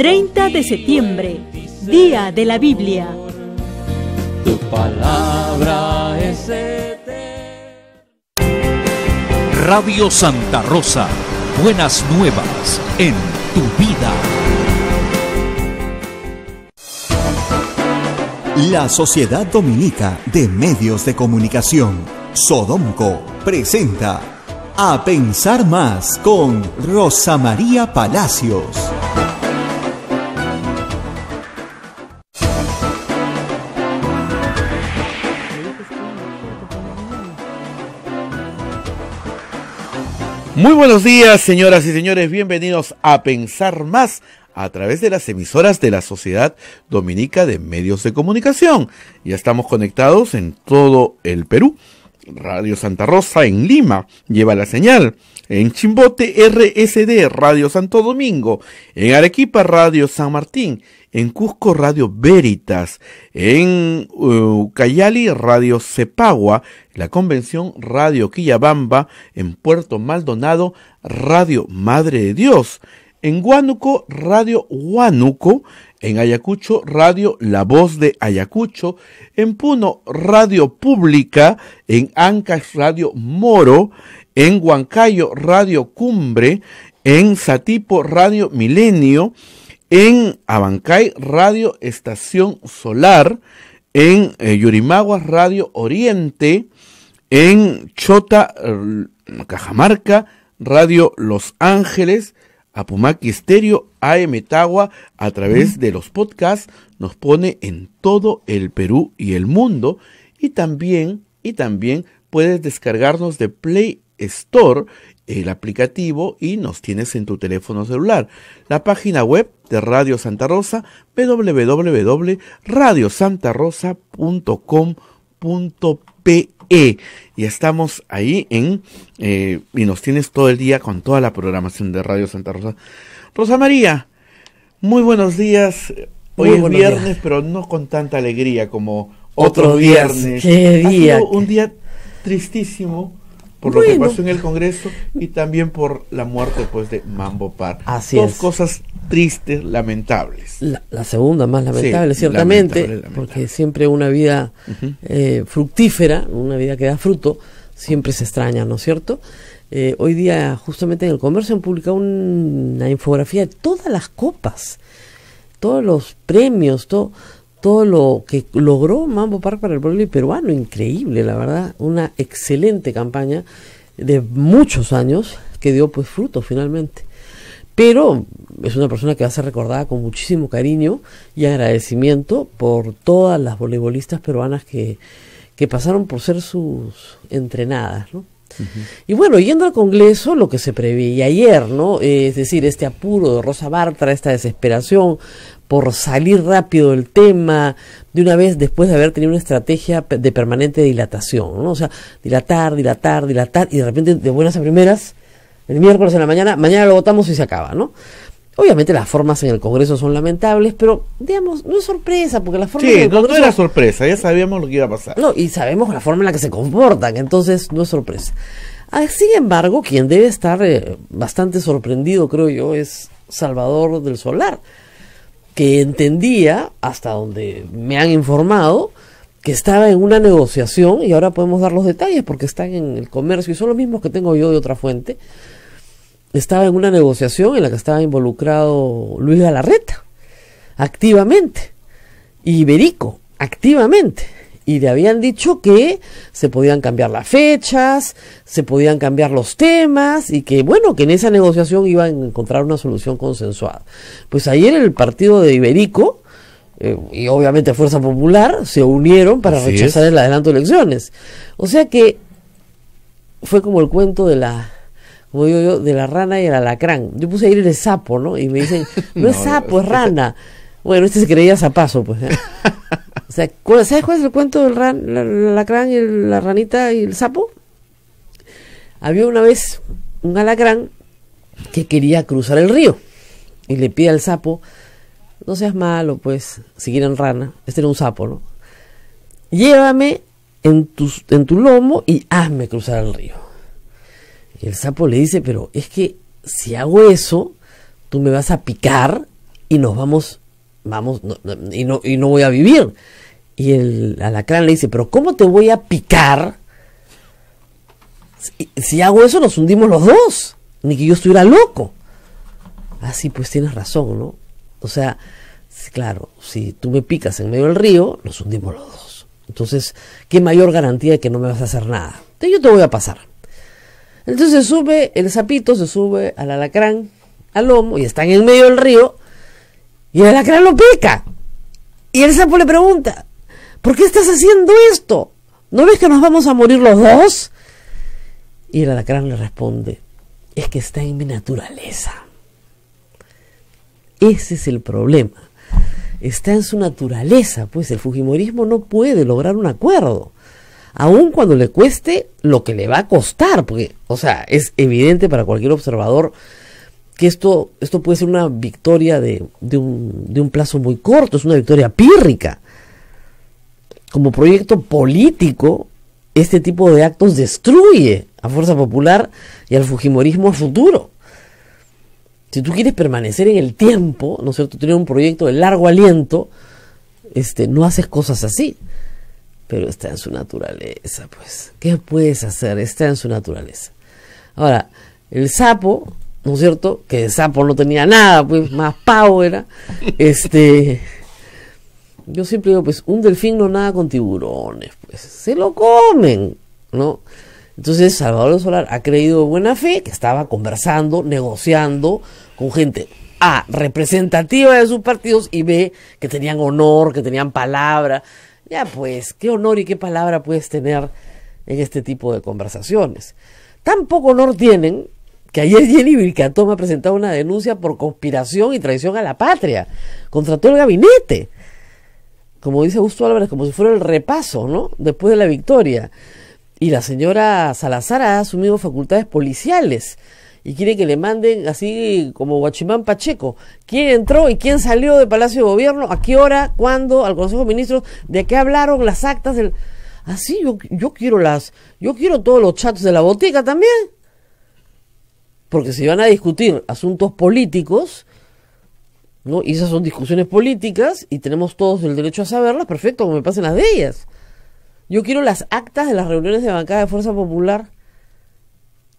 30 de septiembre, Día de la Biblia. Tu palabra es Radio Santa Rosa, buenas nuevas en tu vida. La Sociedad Dominica de Medios de Comunicación, Sodomco, presenta A Pensar Más con Rosa María Palacios. Muy buenos días, señoras y señores. Bienvenidos a Pensar Más a través de las emisoras de la Sociedad Dominica de Medios de Comunicación. Ya estamos conectados en todo el Perú. Radio Santa Rosa en Lima lleva la señal. En Chimbote, RSD, Radio Santo Domingo. En Arequipa, Radio San Martín en Cusco Radio Veritas, en eh, Cayali Radio Cepagua, la Convención Radio Quillabamba, en Puerto Maldonado Radio Madre de Dios, en Huánuco Radio Huánuco, en Ayacucho Radio La Voz de Ayacucho, en Puno Radio Pública, en Ancas Radio Moro, en Huancayo Radio Cumbre, en Satipo Radio Milenio, en Abancay Radio Estación Solar, en eh, Yurimagua Radio Oriente, en Chota, eh, Cajamarca, Radio Los Ángeles, Apumaki Stereo, AM a través de los podcasts, nos pone en todo el Perú y el mundo. Y también, y también puedes descargarnos de Play Store el aplicativo y nos tienes en tu teléfono celular. La página web de Radio Santa Rosa, www.radiosantarosa.com.pe. Y estamos ahí en, eh, y nos tienes todo el día con toda la programación de Radio Santa Rosa. Rosa María, muy buenos días. Hoy es viernes, pero no con tanta alegría como otro viernes. Qué día. un día tristísimo por lo que pasó en el Congreso y también por la muerte pues de Mambo Par. Así Dos cosas tristes, lamentables. La, segunda más lamentable, ciertamente, porque siempre una vida eh, fructífera, una vida que da fruto, siempre se extraña, ¿no es cierto? Eh, hoy día justamente en el comercio han publicado una infografía de todas las copas, todos los premios, todo todo lo que logró Mambo Park para el pueblo peruano, increíble, la verdad, una excelente campaña de muchos años que dio pues fruto finalmente. Pero es una persona que va a ser recordada con muchísimo cariño y agradecimiento por todas las voleibolistas peruanas que, pasaron por ser sus entrenadas, ¿no? Y bueno, yendo al Congreso, lo que se y ayer, ¿no? es decir, este apuro de Rosa Bartra, esta desesperación por salir rápido del tema, de una vez después de haber tenido una estrategia de permanente dilatación, ¿no? O sea, dilatar, dilatar, dilatar, y de repente, de buenas a primeras, el miércoles en la mañana, mañana lo votamos y se acaba, ¿no? Obviamente las formas en el Congreso son lamentables, pero digamos, no es sorpresa, porque la forma Sí, en el Congreso... no era sorpresa, ya sabíamos lo que iba a pasar. No, y sabemos la forma en la que se comportan, entonces no es sorpresa. Ah, sin embargo, quien debe estar eh, bastante sorprendido, creo yo, es Salvador del Solar que entendía, hasta donde me han informado, que estaba en una negociación, y ahora podemos dar los detalles porque están en el comercio y son los mismos que tengo yo de otra fuente, estaba en una negociación en la que estaba involucrado Luis Galarreta, activamente, y Berico, activamente y le habían dicho que se podían cambiar las fechas, se podían cambiar los temas y que bueno, que en esa negociación iban a encontrar una solución consensuada. Pues ayer el partido de Iberico eh, y obviamente Fuerza Popular se unieron para rechazar el adelanto de elecciones. O sea que fue como el cuento de la como digo yo, de la rana y el alacrán. Yo puse ahí el sapo, ¿no? Y me dicen, no, es sapo, es rana. Bueno, este se creía zapazo, pues. ¿eh? O sea, ¿sabes cuál es el cuento del la, alacrán y la ranita y el sapo? Había una vez un alacrán que quería cruzar el río y le pide al sapo, no seas malo, pues, si quieren rana, este era un sapo, ¿no? Llévame en tu, en tu lomo y hazme cruzar el río. Y el sapo le dice, pero es que si hago eso, tú me vas a picar y nos vamos vamos, y, no, y no voy a vivir. Y el alacrán le dice, pero ¿cómo te voy a picar? Si, hago eso nos hundimos los dos, ni que yo estuviera loco. Así ah, pues tienes razón, ¿no? O sea, claro, si tú me picas en medio del río, nos hundimos los dos. Entonces, ¿qué mayor garantía de que no me vas a hacer nada? yo te voy a pasar. Entonces sube el sapito, se sube al alacrán, al lomo, y están en medio del río, y el alacrán lo pica. Y el sapo le pregunta, ¿por qué estás haciendo esto? ¿No ves que nos vamos a morir los dos? Y el alacrán le responde, es que está en mi naturaleza. Ese es el problema. Está en su naturaleza, pues el Fujimorismo no puede lograr un acuerdo. Aun cuando le cueste lo que le va a costar, porque, o sea, es evidente para cualquier observador que esto, esto puede ser una victoria de, un, plazo muy corto, es una victoria pírrica. Como proyecto político, este tipo de actos destruye a Fuerza Popular y al Fujimorismo a futuro. Si tú quieres permanecer en el tiempo, ¿no es cierto? Tener un proyecto de largo aliento, este, no haces cosas así. Pero está en su naturaleza, pues. ¿Qué puedes hacer? Está en su naturaleza. Ahora, el sapo ¿no es cierto? Que de sapo no tenía nada, pues más pavo era. Este, yo siempre digo, pues un delfín no nada con tiburones, pues se lo comen, ¿no? Entonces Salvador Solar ha creído de buena fe que estaba conversando, negociando con gente A, representativa de sus partidos y B, que tenían honor, que tenían palabra. Ya pues, ¿qué honor y qué palabra puedes tener en este tipo de conversaciones? tampoco honor tienen que ayer Jenny Vilcatón ha presentado una denuncia por conspiración y traición a la patria contra todo el gabinete. Como dice Augusto Álvarez, como si fuera el repaso, ¿no? Después de la victoria. Y la señora Salazar ha asumido facultades policiales y quiere que le manden así como Guachimán Pacheco. ¿Quién entró y quién salió del Palacio de Gobierno? ¿A qué hora? ¿Cuándo? ¿Al Consejo de Ministros? ¿De qué hablaron las actas? Del... Así ah, yo, yo quiero las, yo quiero todos los chats de la botica también porque si van a discutir asuntos políticos, ¿no? Y esas son discusiones políticas y tenemos todos el derecho a saberlas, perfecto, como me pasen las de ellas. Yo quiero las actas de las reuniones de bancada de Fuerza Popular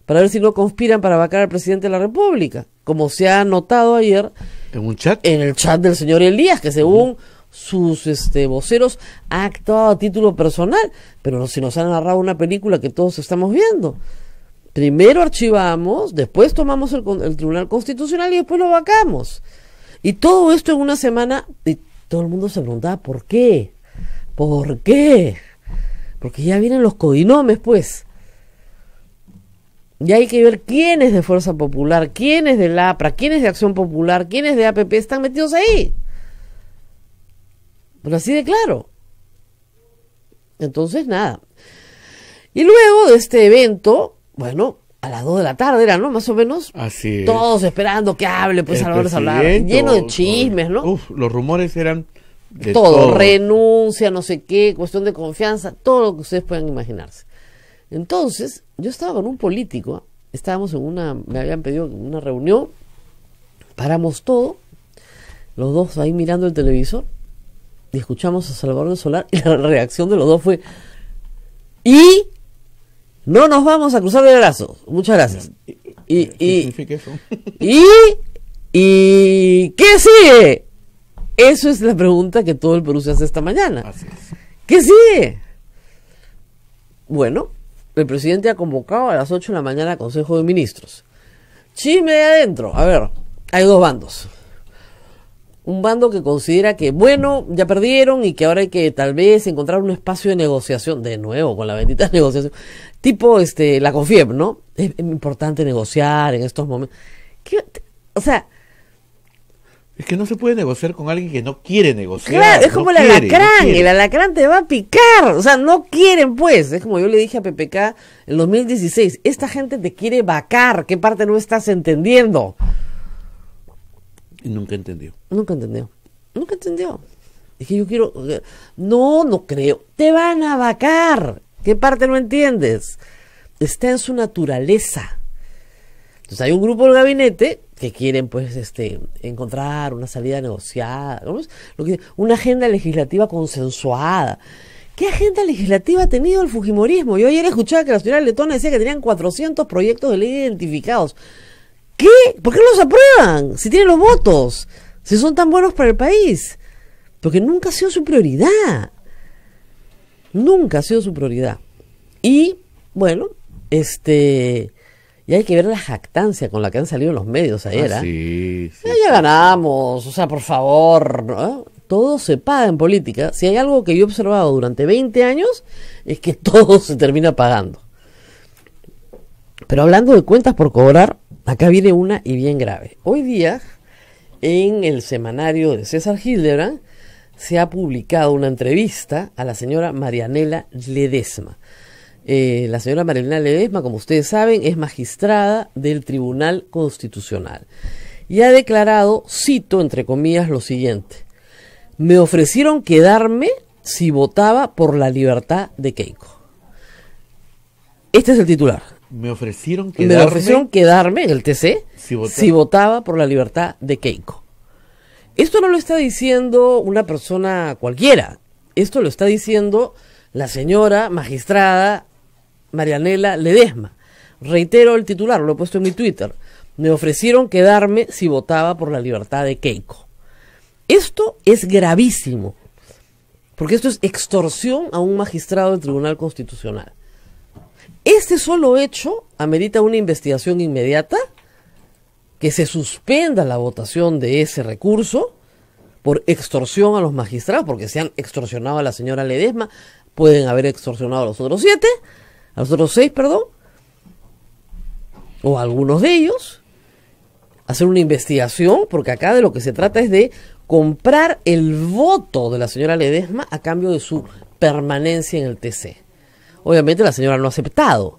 para ver si no conspiran para vacar al presidente de la República, como se ha notado ayer en en el chat del señor Elías, que según sus este, voceros ha actuado a título personal, pero no si nos han narrado una película que todos estamos viendo. Primero archivamos, después tomamos el, Tribunal Constitucional y después lo vacamos. Y todo esto en una semana, y todo el mundo se preguntaba, ¿por qué? ¿Por qué? Porque ya vienen los codinomes, pues. Y hay que ver quién es de Fuerza Popular, quién es de LAPRA, quién es de Acción Popular, quién es de APP, están metidos ahí. Pero así de claro. Entonces, nada. Y luego de este evento, bueno, a las 2 de la tarde era, ¿no? Más o menos. Así Todos esperando que hable, pues Salvador hablar. Lleno de chismes, ¿no? Uf, los rumores eran de todo, renuncia, no sé qué, cuestión de confianza, todo lo que ustedes puedan imaginarse. Entonces, yo estaba con un político, ¿ah? estábamos en una, me habían pedido una reunión, paramos todo, los dos ahí mirando el televisor, y escuchamos a Salvador Solar, y la reacción de los dos fue, ¿y? No nos vamos a cruzar de brazos. Muchas gracias. Y, eh, y, y, y, ¿qué sigue? Eso es la pregunta que todo el Perú se hace esta mañana. ¿Qué sigue? Bueno, el presidente ha convocado a las 8 de la mañana al Consejo de Ministros. Chisme de adentro. A ver, hay dos bandos. Un bando que considera que, bueno, ya perdieron y que ahora hay que tal vez encontrar un espacio de negociación, de nuevo, con la bendita negociación, tipo este la confiem, ¿no? Es, importante negociar en estos momentos. o sea, es que no se puede negociar con alguien que no quiere negociar. es como el alacrán, el alacrán te va a picar, o sea, no quieren pues, es como yo le dije a PPK en 2016, esta gente te quiere vacar, ¿qué parte no estás entendiendo? Y nunca entendió. Nunca entendió, nunca entendió. Es que yo quiero, no, no creo, te van a vacar, ¿Qué parte no entiendes? Está en su naturaleza. Entonces hay un grupo del gabinete que quieren pues este encontrar una salida negociada, una agenda legislativa consensuada. ¿Qué agenda legislativa ha tenido el Fujimorismo? Yo ayer escuchaba que la señora Letona decía que tenían 400 proyectos de ley identificados. ¿Qué? ¿Por qué los aprueban? Si tienen los votos, si son tan buenos para el país. Porque nunca ha sido su prioridad nunca ha sido su prioridad. Y bueno, este y hay que ver la jactancia con la que han salido los medios ayer. Ah, ¿ah? sí, ya, ganamos, o sea, por favor. Todo se paga en política. Si hay algo que yo he observado durante 20 años, es que todo se termina pagando. Pero hablando de cuentas por cobrar, acá viene una y bien grave. Hoy día, en el semanario de César Hildebrand, se ha publicado una entrevista a la señora Marianela Ledesma. Eh, la señora Marianela Ledesma, como ustedes saben, es magistrada del Tribunal Constitucional y ha declarado, cito entre comillas, lo siguiente. Me ofrecieron quedarme si votaba por la libertad de Keiko. Este es el titular. Me ofrecieron quedarme. quedarme en el TC si votaba por la libertad de Keiko. Esto no lo está diciendo una persona cualquiera, esto lo está diciendo la señora magistrada Marianela Ledesma. Reitero el titular, lo he puesto en mi Twitter. Me ofrecieron quedarme si votaba por la libertad de Keiko. Esto es gravísimo, porque esto es extorsión a un magistrado del Tribunal Constitucional. Este solo hecho amerita una investigación inmediata que se suspenda la votación de ese recurso por extorsión a los magistrados, porque se han extorsionado a la señora Ledesma, pueden haber extorsionado a los otros siete, a los otros seis, perdón, o a algunos de ellos, hacer una investigación, porque acá de lo que se trata es de comprar el voto de la señora Ledesma a cambio de su permanencia en el TC. Obviamente la señora no ha aceptado,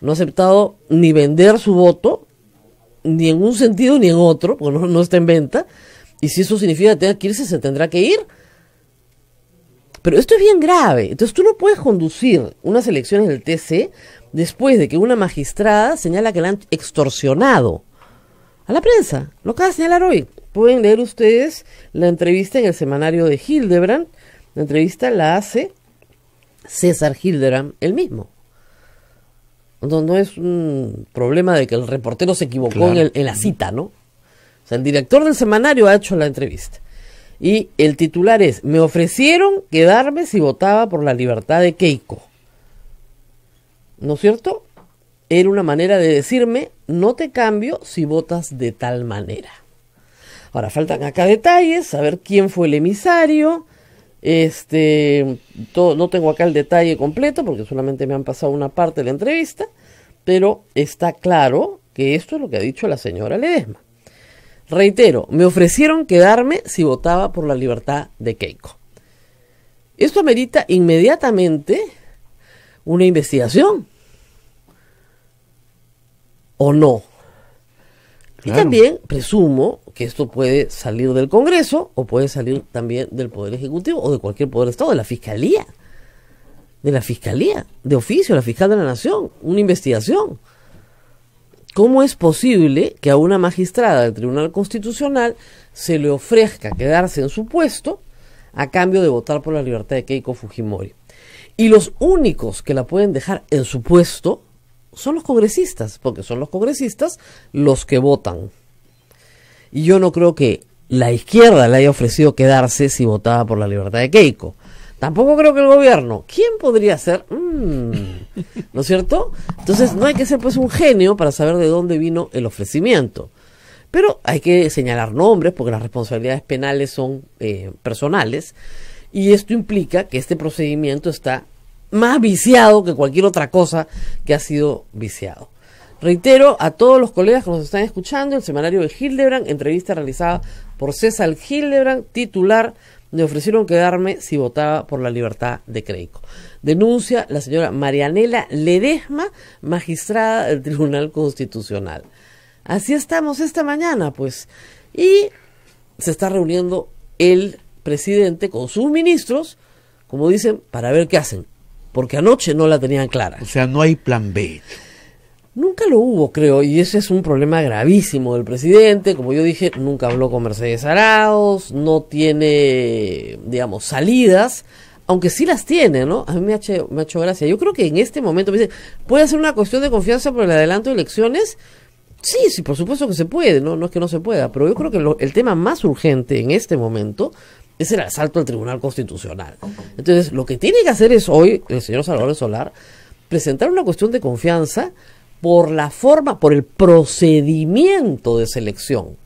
no ha aceptado ni vender su voto, ni en un sentido ni en otro, porque no, está en venta, y si eso significa que tenga que irse, se tendrá que ir. Pero esto es bien grave. Entonces tú no puedes conducir unas elecciones del TC después de que una magistrada señala que la han extorsionado a la prensa. Lo acaba de señalar hoy. Pueden leer ustedes la entrevista en el semanario de Hildebrand. La entrevista la hace César Hildebrand, el mismo. No, no es un problema de que el reportero se equivocó en la cita, ¿no? O sea, el director del semanario ha hecho la entrevista. Y el titular es, me ofrecieron quedarme si votaba por la libertad de Keiko. ¿No es cierto? Era una manera de decirme, no te cambio si votas de tal manera. Ahora, faltan acá detalles, saber quién fue el emisario, este, no tengo acá el detalle completo porque solamente me han pasado una parte de la entrevista, pero está claro que esto es lo que ha dicho la señora Ledesma. Reitero, me ofrecieron quedarme si votaba por la libertad de Keiko. Esto amerita inmediatamente una investigación. ¿O no? Y también presumo que esto puede salir del Congreso o puede salir también del Poder Ejecutivo o de cualquier Poder de Estado, de la Fiscalía. De la Fiscalía, de oficio, la Fiscal de la Nación, una investigación. ¿Cómo es posible que a una magistrada del Tribunal Constitucional se le ofrezca quedarse en su puesto a cambio de votar por la libertad de Keiko Fujimori? Y los únicos que la pueden dejar en su puesto son los congresistas, porque son los congresistas los que votan. Y yo no creo que la izquierda le haya ofrecido quedarse si votaba por la libertad de Keiko. Tampoco creo que el gobierno. ¿Quién podría ser? Mm, ¿No es cierto? Entonces no hay que ser pues un genio para saber de dónde vino el ofrecimiento. Pero hay que señalar nombres porque las responsabilidades penales son eh, personales y esto implica que este procedimiento está más viciado que cualquier otra cosa que ha sido viciado. Reitero a todos los colegas que nos están escuchando el semanario de Hildebrand, entrevista realizada por César Hildebrand, titular, me ofrecieron quedarme si votaba por la libertad de Creico. Denuncia la señora Marianela Ledesma, magistrada del Tribunal Constitucional. Así estamos esta mañana, pues. Y se está reuniendo el presidente con sus ministros, como dicen, para ver qué hacen porque anoche no la tenían clara. O sea, no hay plan B. Nunca lo hubo, creo, y ese es un problema gravísimo del presidente. Como yo dije, nunca habló con Mercedes Araos, no tiene, digamos, salidas, aunque sí las tiene, ¿no? A mí me ha, hecho, me ha hecho gracia. Yo creo que en este momento, ¿puede ser una cuestión de confianza por el adelanto de elecciones? Sí, sí, por supuesto que se puede, ¿no? No es que no se pueda, pero yo creo que el tema más urgente en este momento es el asalto al Tribunal Constitucional. Entonces, lo que tiene que hacer es hoy el señor Salvador Solar presentar una cuestión de confianza por la forma, por el procedimiento de selección.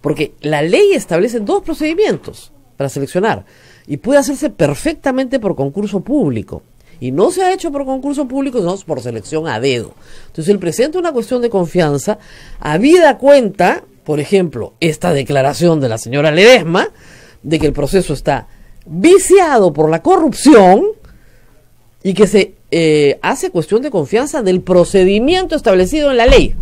Porque la ley establece dos procedimientos para seleccionar y puede hacerse perfectamente por concurso público. Y no se ha hecho por concurso público, sino por selección a dedo. Entonces, él presenta una cuestión de confianza, a vida cuenta, por ejemplo, esta declaración de la señora Ledesma, de que el proceso está viciado por la corrupción y que se eh, hace cuestión de confianza del procedimiento establecido en la ley.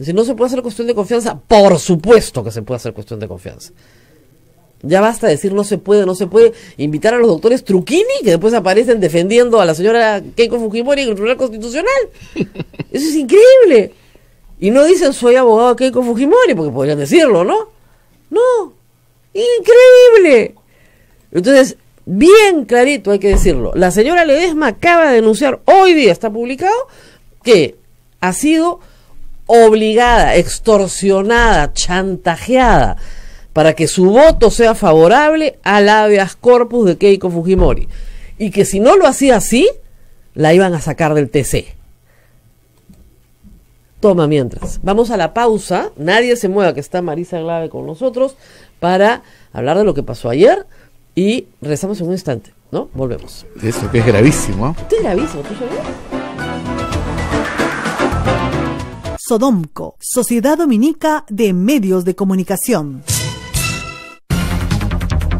Si no se puede hacer cuestión de confianza, por supuesto que se puede hacer cuestión de confianza. Ya basta decir no se puede, no se puede. Invitar a los doctores Truquini, que después aparecen defendiendo a la señora Keiko Fujimori en el Tribunal Constitucional. Eso es increíble. Y no dicen soy abogado Keiko Fujimori, porque podrían decirlo, ¿no? No, Increíble. Entonces, bien clarito hay que decirlo. La señora Ledesma acaba de denunciar, hoy día está publicado, que ha sido obligada, extorsionada, chantajeada para que su voto sea favorable al habeas corpus de Keiko Fujimori. Y que si no lo hacía así, la iban a sacar del TC. Toma mientras. Vamos a la pausa. Nadie se mueva, que está Marisa Glave con nosotros para hablar de lo que pasó ayer y rezamos en un instante, ¿no? Volvemos. Eso que es gravísimo. gravísimo, Sodomco, Sociedad Dominica de Medios de Comunicación.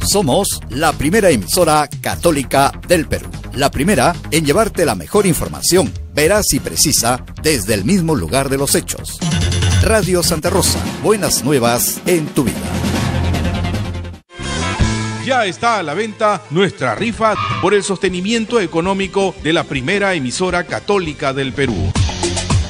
Somos la primera emisora católica del Perú. La primera en llevarte la mejor información, veraz y precisa, desde el mismo lugar de los hechos. Radio Santa Rosa, buenas nuevas en tu vida ya está a la venta nuestra rifa por el sostenimiento económico de la primera emisora católica del Perú.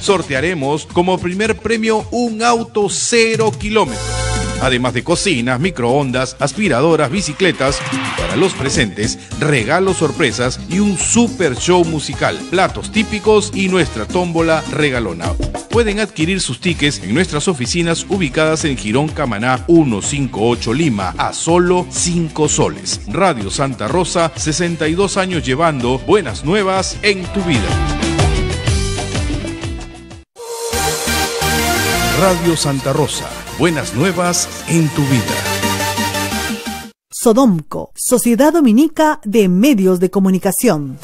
Sortearemos como primer premio un auto cero kilómetros además de cocinas, microondas, aspiradoras, bicicletas y para los presentes, regalos sorpresas y un super show musical, platos típicos y nuestra tómbola regalona. Pueden adquirir sus tickets en nuestras oficinas ubicadas en Girón Camaná 158 Lima a solo 5 soles. Radio Santa Rosa, 62 años llevando buenas nuevas en tu vida. Radio Santa Rosa, buenas nuevas en tu vida. Sodomco, Sociedad Dominica de Medios de Comunicación.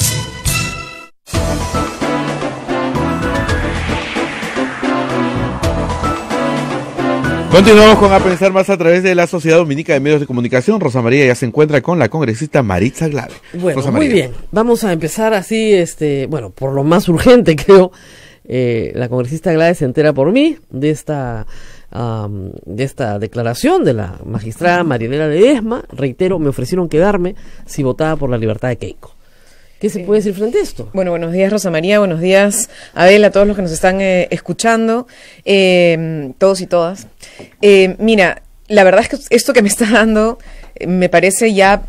Continuamos con Pensar Más a través de la Sociedad Dominica de Medios de Comunicación. Rosa María ya se encuentra con la congresista Maritza Glave. Bueno, muy bien. Vamos a empezar así, este, bueno, por lo más urgente creo. Eh, la congresista Glave se entera por mí de esta de esta declaración de la magistrada de Esma, reitero, me ofrecieron quedarme si votaba por la libertad de Keiko. ¿Qué se puede decir frente a esto? Bueno, buenos días Rosa María, buenos días Abel, a todos los que nos están eh, escuchando, em, todos y todas. Em, mira, la verdad es que esto que me está dando eh, me parece ya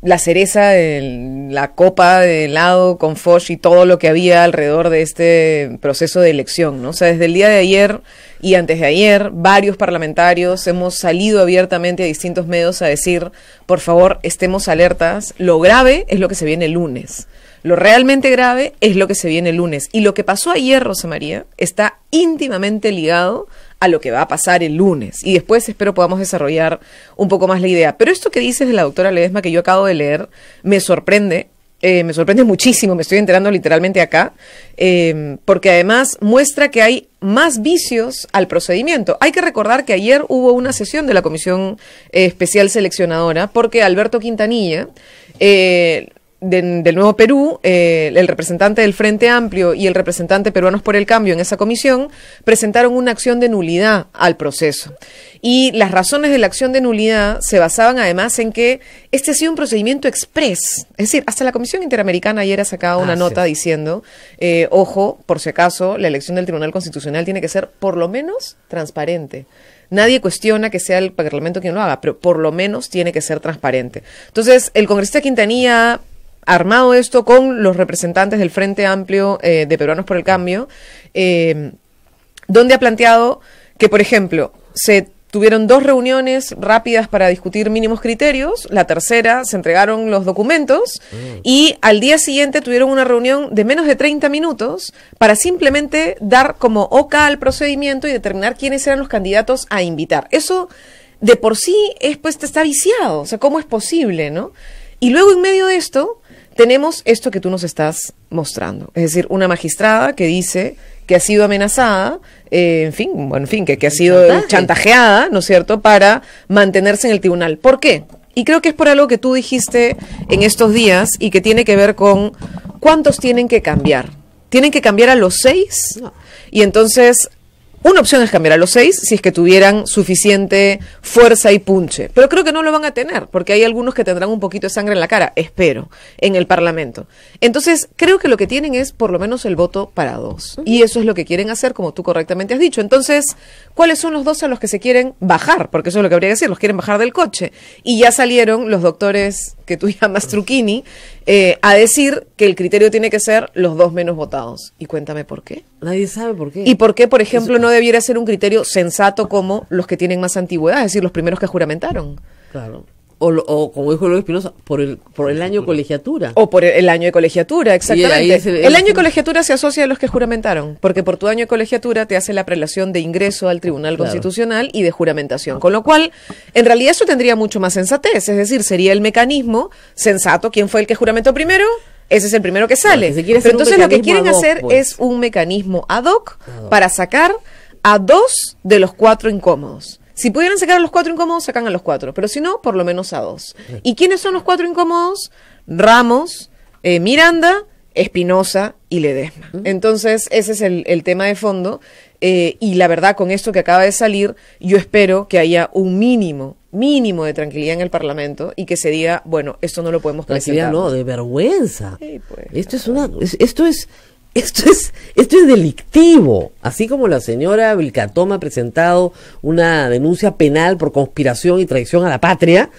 la cereza, la copa de helado con Foch y todo lo que había alrededor de este proceso de elección, ¿no? O sea, desde el día de ayer y antes de ayer, varios parlamentarios hemos salido abiertamente a distintos medios a decir, por favor, estemos alertas, lo grave es lo que se viene el lunes. Lo realmente grave es lo que se viene el lunes. Y lo que pasó ayer, Rosa María, está íntimamente ligado a lo que va a pasar el lunes. Y después espero podamos desarrollar un poco más la idea. Pero esto que dices de la doctora Ledesma que yo acabo de leer me sorprende. Eh, me sorprende muchísimo, me estoy enterando literalmente acá, eh, porque además muestra que hay más vicios al procedimiento. Hay que recordar que ayer hubo una sesión de la Comisión Especial Seleccionadora porque Alberto Quintanilla eh, del Nuevo Perú, eh, el representante del Frente Amplio y el representante Peruanos por el Cambio en esa comisión presentaron una acción de nulidad al proceso. Y las razones de la acción de nulidad se basaban además en que este ha sido un procedimiento express. Es decir, hasta la Comisión Interamericana ayer ha sacado una nota diciendo, eh, ojo, por si acaso, la elección del Tribunal Constitucional tiene que ser por lo menos transparente. Nadie cuestiona que sea el Parlamento quien lo haga, pero por lo menos tiene que ser transparente. Entonces, el congresista Quintanilla armado esto con los representantes del Frente Amplio eh, de Peruanos por el Cambio, eh, donde ha planteado que, por ejemplo, se tuvieron dos reuniones rápidas para discutir mínimos criterios, la tercera se entregaron los documentos mm. y al día siguiente tuvieron una reunión de menos de 30 minutos para simplemente dar como oca al procedimiento y determinar quiénes eran los candidatos a invitar. Eso de por sí es pues está viciado, o sea, ¿cómo es posible, no? Y luego en medio de esto tenemos esto que tú nos estás mostrando, es decir, una magistrada que dice que ha sido amenazada, eh, en fin, bueno, en fin, que, que ha sido chantajeada, ¿no es cierto?, para mantenerse en el tribunal. ¿Por qué? Y creo que es por algo que tú dijiste en estos días y que tiene que ver con cuántos tienen que cambiar. ¿Tienen que cambiar a los seis? Y entonces una opción es cambiar a los seis si es que tuvieran suficiente fuerza y punche. Pero creo que no lo van a tener, porque hay algunos que tendrán un poquito de sangre en la cara, espero, en el Parlamento. Entonces, creo que lo que tienen es por lo menos el voto para dos. Y eso es lo que quieren hacer, como tú correctamente has dicho. Entonces, ¿cuáles son los dos a los que se quieren bajar? Porque eso es lo que habría que decir, los quieren bajar del coche. Y ya salieron los doctores que tú llamas Truquini, eh, a decir que el criterio tiene que ser los dos menos votados. Y cuéntame por qué. Nadie sabe por qué. Y por qué, por ejemplo, no debiera ser un criterio sensato como los que tienen más antigüedad, es decir, los primeros que juramentaron. Claro o, o, como dijo Luis Espinosa, por el, por el año de colegiatura. O por el año de colegiatura, exactamente. El, año de colegiatura se asocia a los que juramentaron, porque por tu año de colegiatura te hace la prelación de ingreso al Tribunal Constitucional y de juramentación. Con lo cual, en realidad eso tendría mucho más sensatez, es decir, sería el mecanismo sensato. ¿Quién fue el que juramentó primero? Ese es el primero que sale. Pero entonces lo que quieren hacer pues. es un mecanismo ad hoc para sacar a dos de los cuatro incómodos. Si pudieran sacar a los cuatro incómodos, sacan a los cuatro, pero si no, por lo menos a dos. ¿Y quiénes son los cuatro incómodos? Ramos, eh, Miranda, Espinosa y Ledesma. Entonces, ese es el, tema de fondo. Eh, y la verdad, con esto que acaba de salir, yo espero que haya un mínimo, mínimo de tranquilidad en el Parlamento y que se diga, bueno, esto no lo podemos presentar. no, de vergüenza. Pues. esto, es una, esto es esto es, esto es delictivo. Así como la señora Vilcatoma ha presentado una denuncia penal por conspiración y traición a la patria,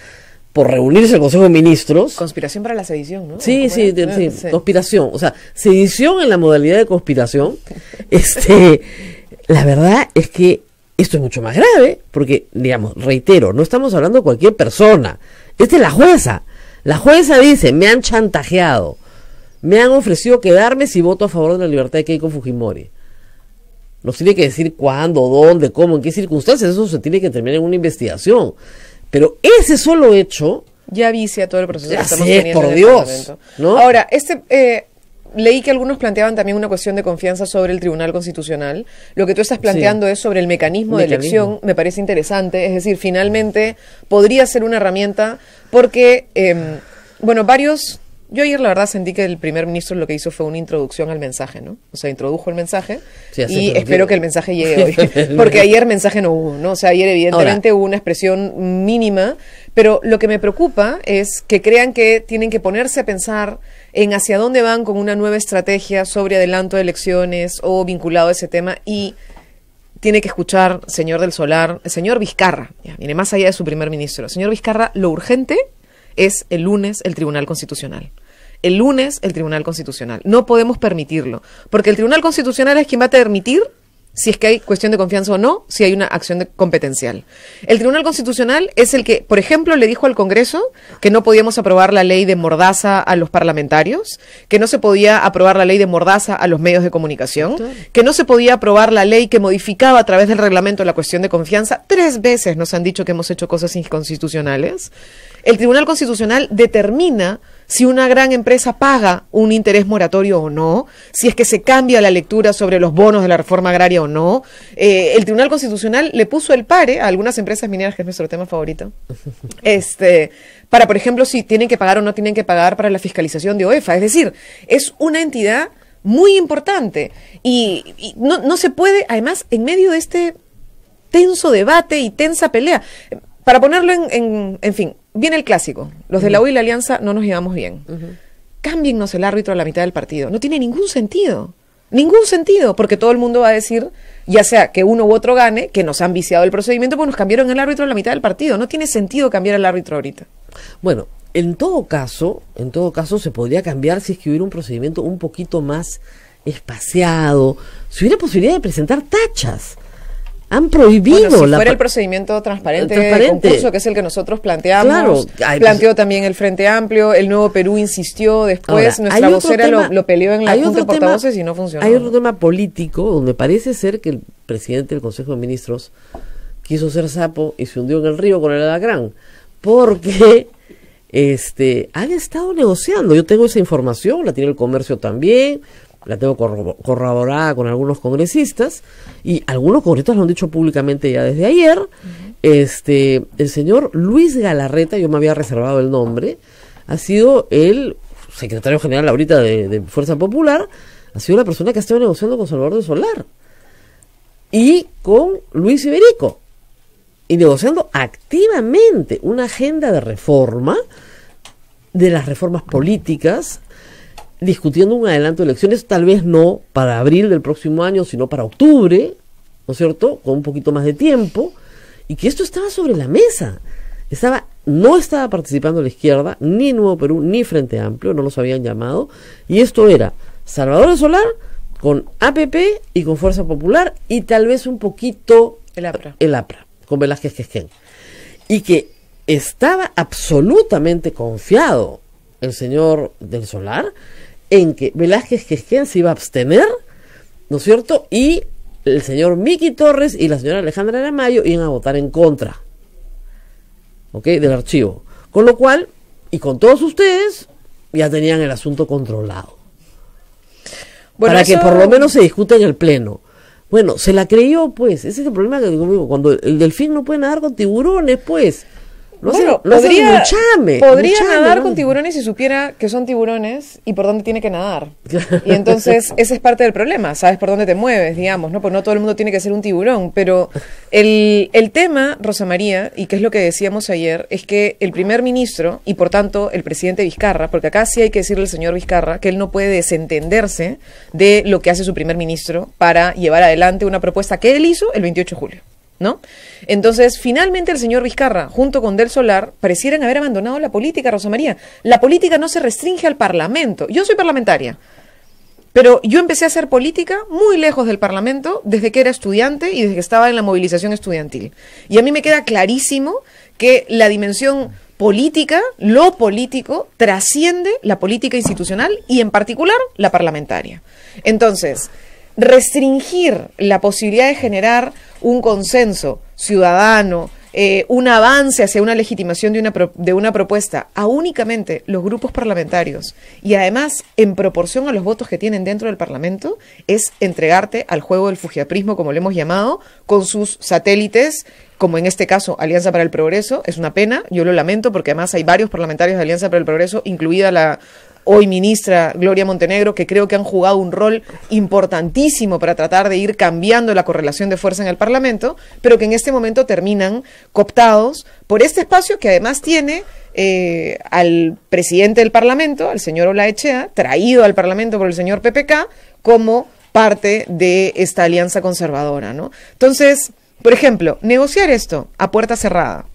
por reunirse al Consejo de Ministros. Conspiración para la sedición, ¿no? Sí, sí, sí, conspiración. O sea, sedición en la modalidad de conspiración. este, la verdad es que esto es mucho más grave, porque, digamos, reitero, no estamos hablando de cualquier persona. Esta es la jueza. La jueza dice, me han chantajeado. Me han ofrecido quedarme si voto a favor de la libertad de Keiko Fujimori. Nos tiene que decir cuándo, dónde, cómo, en qué circunstancias. Eso se tiene que terminar en una investigación. Pero ese solo hecho. Ya vicia todo el proceso que es, por este Dios. ¿no? Ahora, este. Eh, leí que algunos planteaban también una cuestión de confianza sobre el Tribunal Constitucional. Lo que tú estás planteando es sobre el mecanismo, de elección, me parece interesante. Es decir, finalmente podría ser una herramienta porque, eh, bueno, varios yo ayer la verdad sentí que el primer ministro lo que hizo fue una introducción al mensaje, ¿no? O sea, introdujo el mensaje y espero que el mensaje llegue hoy. Porque ayer mensaje no hubo, ¿no? O sea, ayer evidentemente hubo una expresión mínima, pero lo que me preocupa es que crean que tienen que ponerse a pensar en hacia dónde van con una nueva estrategia sobre adelanto de elecciones o vinculado a ese tema y tiene que escuchar, señor del Solar, señor Vizcarra, Viene más allá de su primer ministro, señor Vizcarra, lo urgente es el lunes el Tribunal Constitucional el lunes el Tribunal Constitucional. No podemos permitirlo, porque el Tribunal Constitucional es quien va a permitir si es que hay cuestión de confianza o no, si hay una acción de competencial. El Tribunal Constitucional es el que, por ejemplo, le dijo al Congreso que no podíamos aprobar la ley de mordaza a los parlamentarios, que no se podía aprobar la ley de mordaza a los medios de comunicación, que no se podía aprobar la ley que modificaba a través del reglamento la cuestión de confianza. Tres veces nos han dicho que hemos hecho cosas inconstitucionales. El Tribunal Constitucional determina si una gran empresa paga un interés moratorio o no, si es que se cambia la lectura sobre los bonos de la reforma agraria o no. Eh, el Tribunal Constitucional le puso el pare a algunas empresas mineras, que es nuestro tema favorito, este, para, por ejemplo, si tienen que pagar o no tienen que pagar para la fiscalización de OEFA. Es decir, es una entidad muy importante y, no, no se puede, además, en medio de este tenso debate y tensa pelea, para ponerlo en, en, en, fin, viene el clásico. Los de la U y la Alianza no nos llevamos bien. cambienos el árbitro a la mitad del partido. No tiene ningún sentido. Ningún sentido, porque todo el mundo va a decir, ya sea que uno u otro gane, que nos han viciado el procedimiento, pues nos cambiaron el árbitro a la mitad del partido. No tiene sentido cambiar el árbitro ahorita. Bueno, en todo caso, en todo caso se podría cambiar si es que hubiera un procedimiento un poquito más espaciado, si hubiera posibilidad de presentar tachas han prohibido bueno, si fuera el procedimiento transparente, transparente. De concurso que es el que nosotros planteamos claro, pues, planteó también el Frente Amplio el Nuevo Perú insistió después nuestra vocera lo, peleó en la junta de portavoces y no funcionó hay otro tema político donde parece ser que el presidente del Consejo de Ministros quiso ser sapo y se hundió en el río con el alacrán porque este han estado negociando yo tengo esa información la tiene el comercio también la tengo corroborada con algunos congresistas y algunos congresistas lo han dicho públicamente ya desde ayer. Este, el señor Luis Galarreta, yo me había reservado el nombre, ha sido el secretario general ahorita de, Fuerza Popular, ha sido la persona que ha estado negociando con Salvador Solar y con Luis Iberico y negociando activamente una agenda de reforma de las reformas políticas discutiendo un adelanto de elecciones, tal vez no para abril del próximo año, sino para octubre, ¿no es cierto? Con un poquito más de tiempo, y que esto estaba sobre la mesa. Estaba, no estaba participando la izquierda, ni Nuevo Perú, ni Frente Amplio, no los habían llamado, y esto era Salvador Solar con APP y con Fuerza Popular, y tal vez un poquito el APRA, el APRA con Velázquez Quesquén. Y que estaba absolutamente confiado el señor del Solar en que Velázquez Gesquén se iba a abstener, ¿no es cierto? Y el señor Miki Torres y la señora Alejandra Aramayo iban a votar en contra, ¿ok? Del archivo. Con lo cual, y con todos ustedes, ya tenían el asunto controlado. para que por lo menos se discute en el Pleno. Bueno, se la creyó, pues. Ese es el problema que digo, cuando el delfín no puede nadar con tiburones, pues bueno, podría, nadar con tiburones si supiera que son tiburones y por dónde tiene que nadar. Y entonces ese es parte del problema, sabes por dónde te mueves, digamos, ¿no? Pues no todo el mundo tiene que ser un tiburón, pero el, el tema, Rosa María, y que es lo que decíamos ayer, es que el primer ministro y por tanto el presidente Vizcarra, porque acá sí hay que decirle al señor Vizcarra que él no puede desentenderse de lo que hace su primer ministro para llevar adelante una propuesta que él hizo el 28 de julio. ¿no? Entonces, finalmente el señor Vizcarra, junto con Del Solar, parecieran haber abandonado la política, Rosa María. La política no se restringe al Parlamento. Yo soy parlamentaria, pero yo empecé a hacer política muy lejos del Parlamento desde que era estudiante y desde que estaba en la movilización estudiantil. Y a mí me queda clarísimo que la dimensión política, lo político, trasciende la política institucional y en particular la parlamentaria. Entonces, restringir la posibilidad de generar un consenso ciudadano, eh, un avance hacia una legitimación de una, de una propuesta a únicamente los grupos parlamentarios y además en proporción a los votos que tienen dentro del Parlamento es entregarte al juego del fugiaprismo, como lo hemos llamado, con sus satélites, como en este caso Alianza para el Progreso. Es una pena, yo lo lamento porque además hay varios parlamentarios de Alianza para el Progreso, incluida la hoy ministra Gloria Montenegro, que creo que han jugado un rol importantísimo para tratar de ir cambiando la correlación de fuerza en el Parlamento, pero que en este momento terminan cooptados por este espacio que además tiene eh, al presidente del Parlamento, al señor Olaechea, traído al Parlamento por el señor PPK, como parte de esta alianza conservadora, ¿no? Entonces, por ejemplo, negociar esto a puerta cerrada,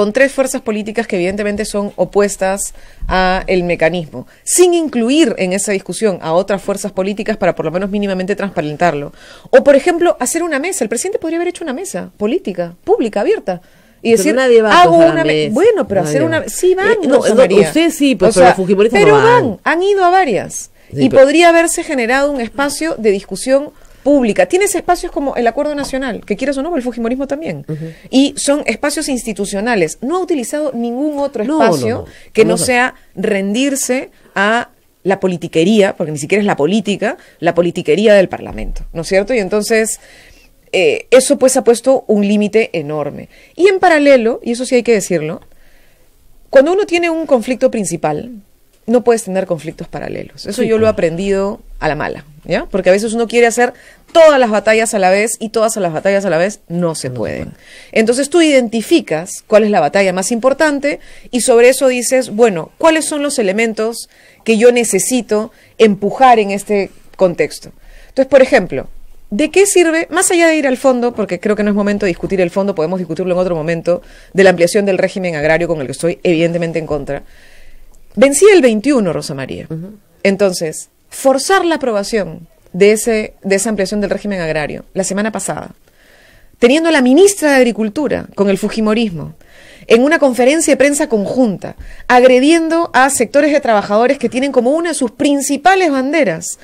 con tres fuerzas políticas que evidentemente son opuestas a el mecanismo, sin incluir en esa discusión a otras fuerzas políticas para por lo menos mínimamente transparentarlo. O por ejemplo, hacer una mesa, el presidente podría haber hecho una mesa política, pública, abierta y decir, nadie hago una mesa. Bueno, pero hacer una... Sí eh, van, no, usted sí, pues, pero van. han ido a varias. y podría haberse generado un espacio de discusión pública. Tienes espacios como el Acuerdo Nacional, que quieras o no, el Fujimorismo también. Y son espacios institucionales. No ha utilizado ningún otro espacio que no sea rendirse a la politiquería, porque ni siquiera es la política, la politiquería del Parlamento, ¿no es cierto? Y entonces, eh, eso pues ha puesto un límite enorme. Y en paralelo, y eso sí hay que decirlo, cuando uno tiene un conflicto principal, no puedes tener conflictos paralelos. Eso yo lo he aprendido a la mala. Porque a veces uno quiere hacer todas las batallas a la vez y todas las batallas a la vez no se pueden. Entonces tú identificas cuál es la batalla más importante y sobre eso dices, bueno, ¿cuáles son los elementos que yo necesito empujar en este contexto? Entonces, por ejemplo, ¿De qué sirve, más allá de ir al fondo, porque creo que no es momento de discutir el fondo, podemos discutirlo en otro momento, de la ampliación del régimen agrario con el que estoy evidentemente en contra? Vencí el 21, Rosa María. Entonces, forzar la aprobación de, ese, de esa ampliación del régimen agrario la semana pasada, teniendo a la ministra de Agricultura con el Fujimorismo, en una conferencia de prensa conjunta, agrediendo a sectores de trabajadores que tienen como una de sus principales banderas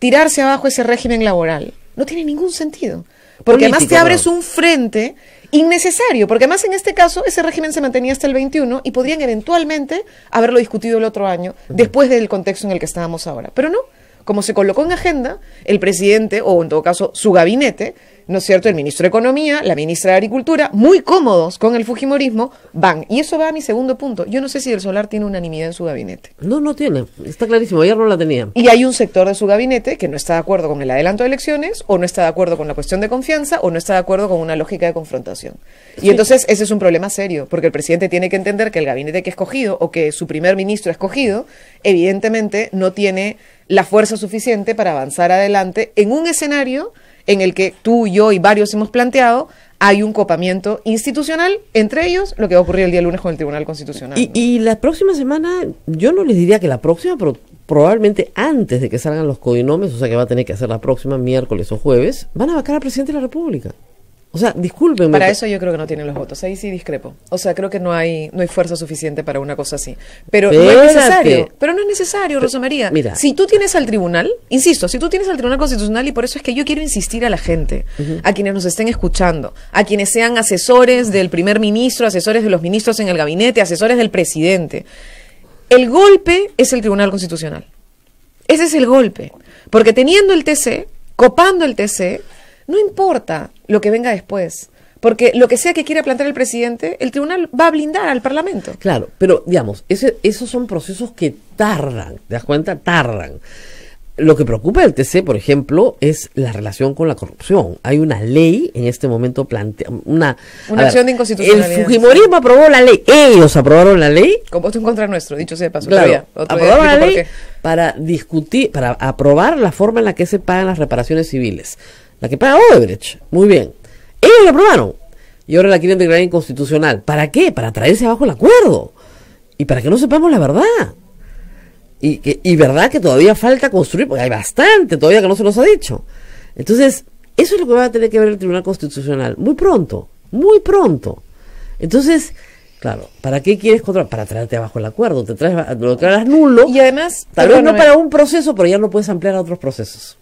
tirarse abajo ese régimen laboral. No tiene ningún sentido. Porque además te abres un frente innecesario, porque además en este caso ese régimen se mantenía hasta el 21 y podrían eventualmente haberlo discutido el otro año, después del contexto en el que estábamos ahora. Pero no, como se colocó en agenda, el presidente, o en todo caso su gabinete, ¿no es cierto?, el ministro de Economía, la ministra de Agricultura, muy cómodos con el Fujimorismo, van. Y eso va a mi segundo punto. Yo no sé si el Solar tiene unanimidad en su gabinete. No, no tiene. Está clarísimo. Ayer no la tenía. Y hay un sector de su gabinete que no está de acuerdo con el adelanto de elecciones, o no está de acuerdo con la cuestión de confianza, o no está de acuerdo con una lógica de confrontación. Y entonces ese es un problema serio, porque el presidente tiene que entender que el gabinete que ha escogido, o que su primer ministro ha escogido, evidentemente no tiene la fuerza suficiente para avanzar adelante en un escenario en el que tú, yo y varios hemos planteado, hay un copamiento institucional, entre ellos lo que va a ocurrir el día lunes con el Tribunal Constitucional. Y, la próxima semana, yo no les diría que la próxima, pero probablemente antes de que salgan los codinomes, o sea que va a tener que hacer la próxima miércoles o jueves, van a vacar al presidente de la República. O sea, discúlpenme. Para eso yo creo que no tienen los votos. Ahí sí discrepo. O sea, creo que no hay no hay fuerza suficiente para una cosa así. Pero no es necesario. Pero no es necesario, Rosa María. Mira. Si tú tienes al tribunal, insisto, si tú tienes al tribunal constitucional, y por eso es que yo quiero insistir a la gente, a quienes nos estén escuchando, a quienes sean asesores del primer ministro, asesores de los ministros en el gabinete, asesores del presidente. El golpe es el tribunal constitucional. Ese es el golpe. Porque teniendo el TC, copando el TC, no importa lo que venga después. Porque lo que sea que quiera plantear el presidente, el tribunal va a blindar al Parlamento. Claro, pero digamos, esos son procesos que tardan, ¿te das cuenta? Tardan. Lo que preocupa el TC, por ejemplo, es la relación con la corrupción. Hay una ley en este momento plantea una, una acción de inconstitucionalidad. El Fujimorismo aprobó la ley, ellos aprobaron la ley. Con voto en contra nuestro, dicho sea de paso. Claro, aprobaron la ley para discutir, para aprobar la forma en la que se pagan las reparaciones civiles. La que paga Odebrecht. Muy bien. Ellos la aprobaron. Y ahora la quieren declarar inconstitucional. ¿Para qué? Para traerse abajo el acuerdo. Y para que no sepamos la verdad. Y, que, y verdad que todavía falta construir, porque hay bastante todavía que no se nos ha dicho. Entonces, eso es lo que va a tener que ver el Tribunal Constitucional. Muy pronto. Muy pronto. Entonces, Claro, ¿para qué quieres controlar? Para traerte abajo el acuerdo, te traes, lo declaras nulo. Y además, tal vez no para un proceso, pero ya no puedes ampliar a otros procesos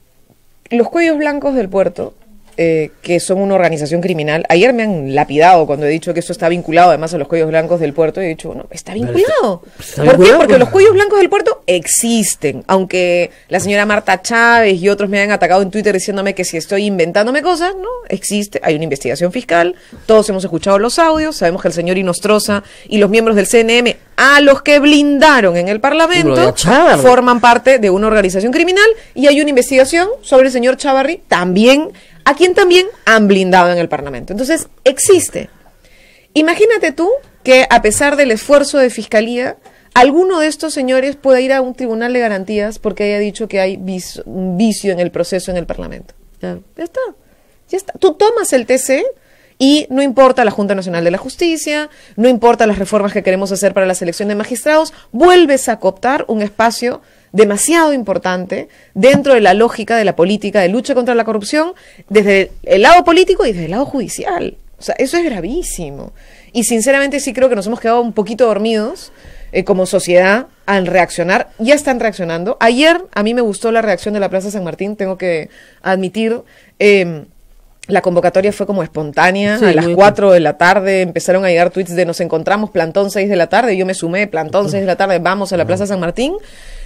los cuellos blancos del puerto eh, que son una organización criminal. Ayer me han lapidado cuando he dicho que eso está vinculado además a los cuellos blancos del puerto. Y he dicho, no, está vinculado. ¿Por qué? Porque pues. los cuellos blancos del puerto existen. Aunque la señora Marta Chávez y otros me han atacado en Twitter diciéndome que si estoy inventándome cosas, no, existe. Hay una investigación fiscal, todos hemos escuchado los audios, sabemos que el señor Inostroza y los miembros del CNM, a los que blindaron en el Parlamento, forman parte de una organización criminal y hay una investigación sobre el señor Chavarri también a quien también han blindado en el Parlamento. Entonces, existe. Imagínate tú que a pesar del esfuerzo de fiscalía, alguno de estos señores pueda ir a un tribunal de garantías porque haya dicho que hay un vicio en el proceso en el Parlamento. Ya está. Ya está. Tú tomas el TC y no importa la Junta Nacional de la Justicia, no importa las reformas que queremos hacer para la selección de magistrados, vuelves a cooptar un espacio demasiado importante dentro de la lógica de la política de lucha contra la corrupción desde el lado político y desde el lado judicial. O sea, eso es gravísimo. Y sinceramente sí creo que nos hemos quedado un poquito dormidos eh, como sociedad al reaccionar. Ya están reaccionando. Ayer a mí me gustó la reacción de la Plaza San Martín, tengo que admitir. Em, la convocatoria fue como espontánea, a las 4 de la tarde empezaron a llegar tweets de nos encontramos plantón 6 de la tarde, yo me sumé plantón 6 de la tarde, vamos a la Plaza San Martín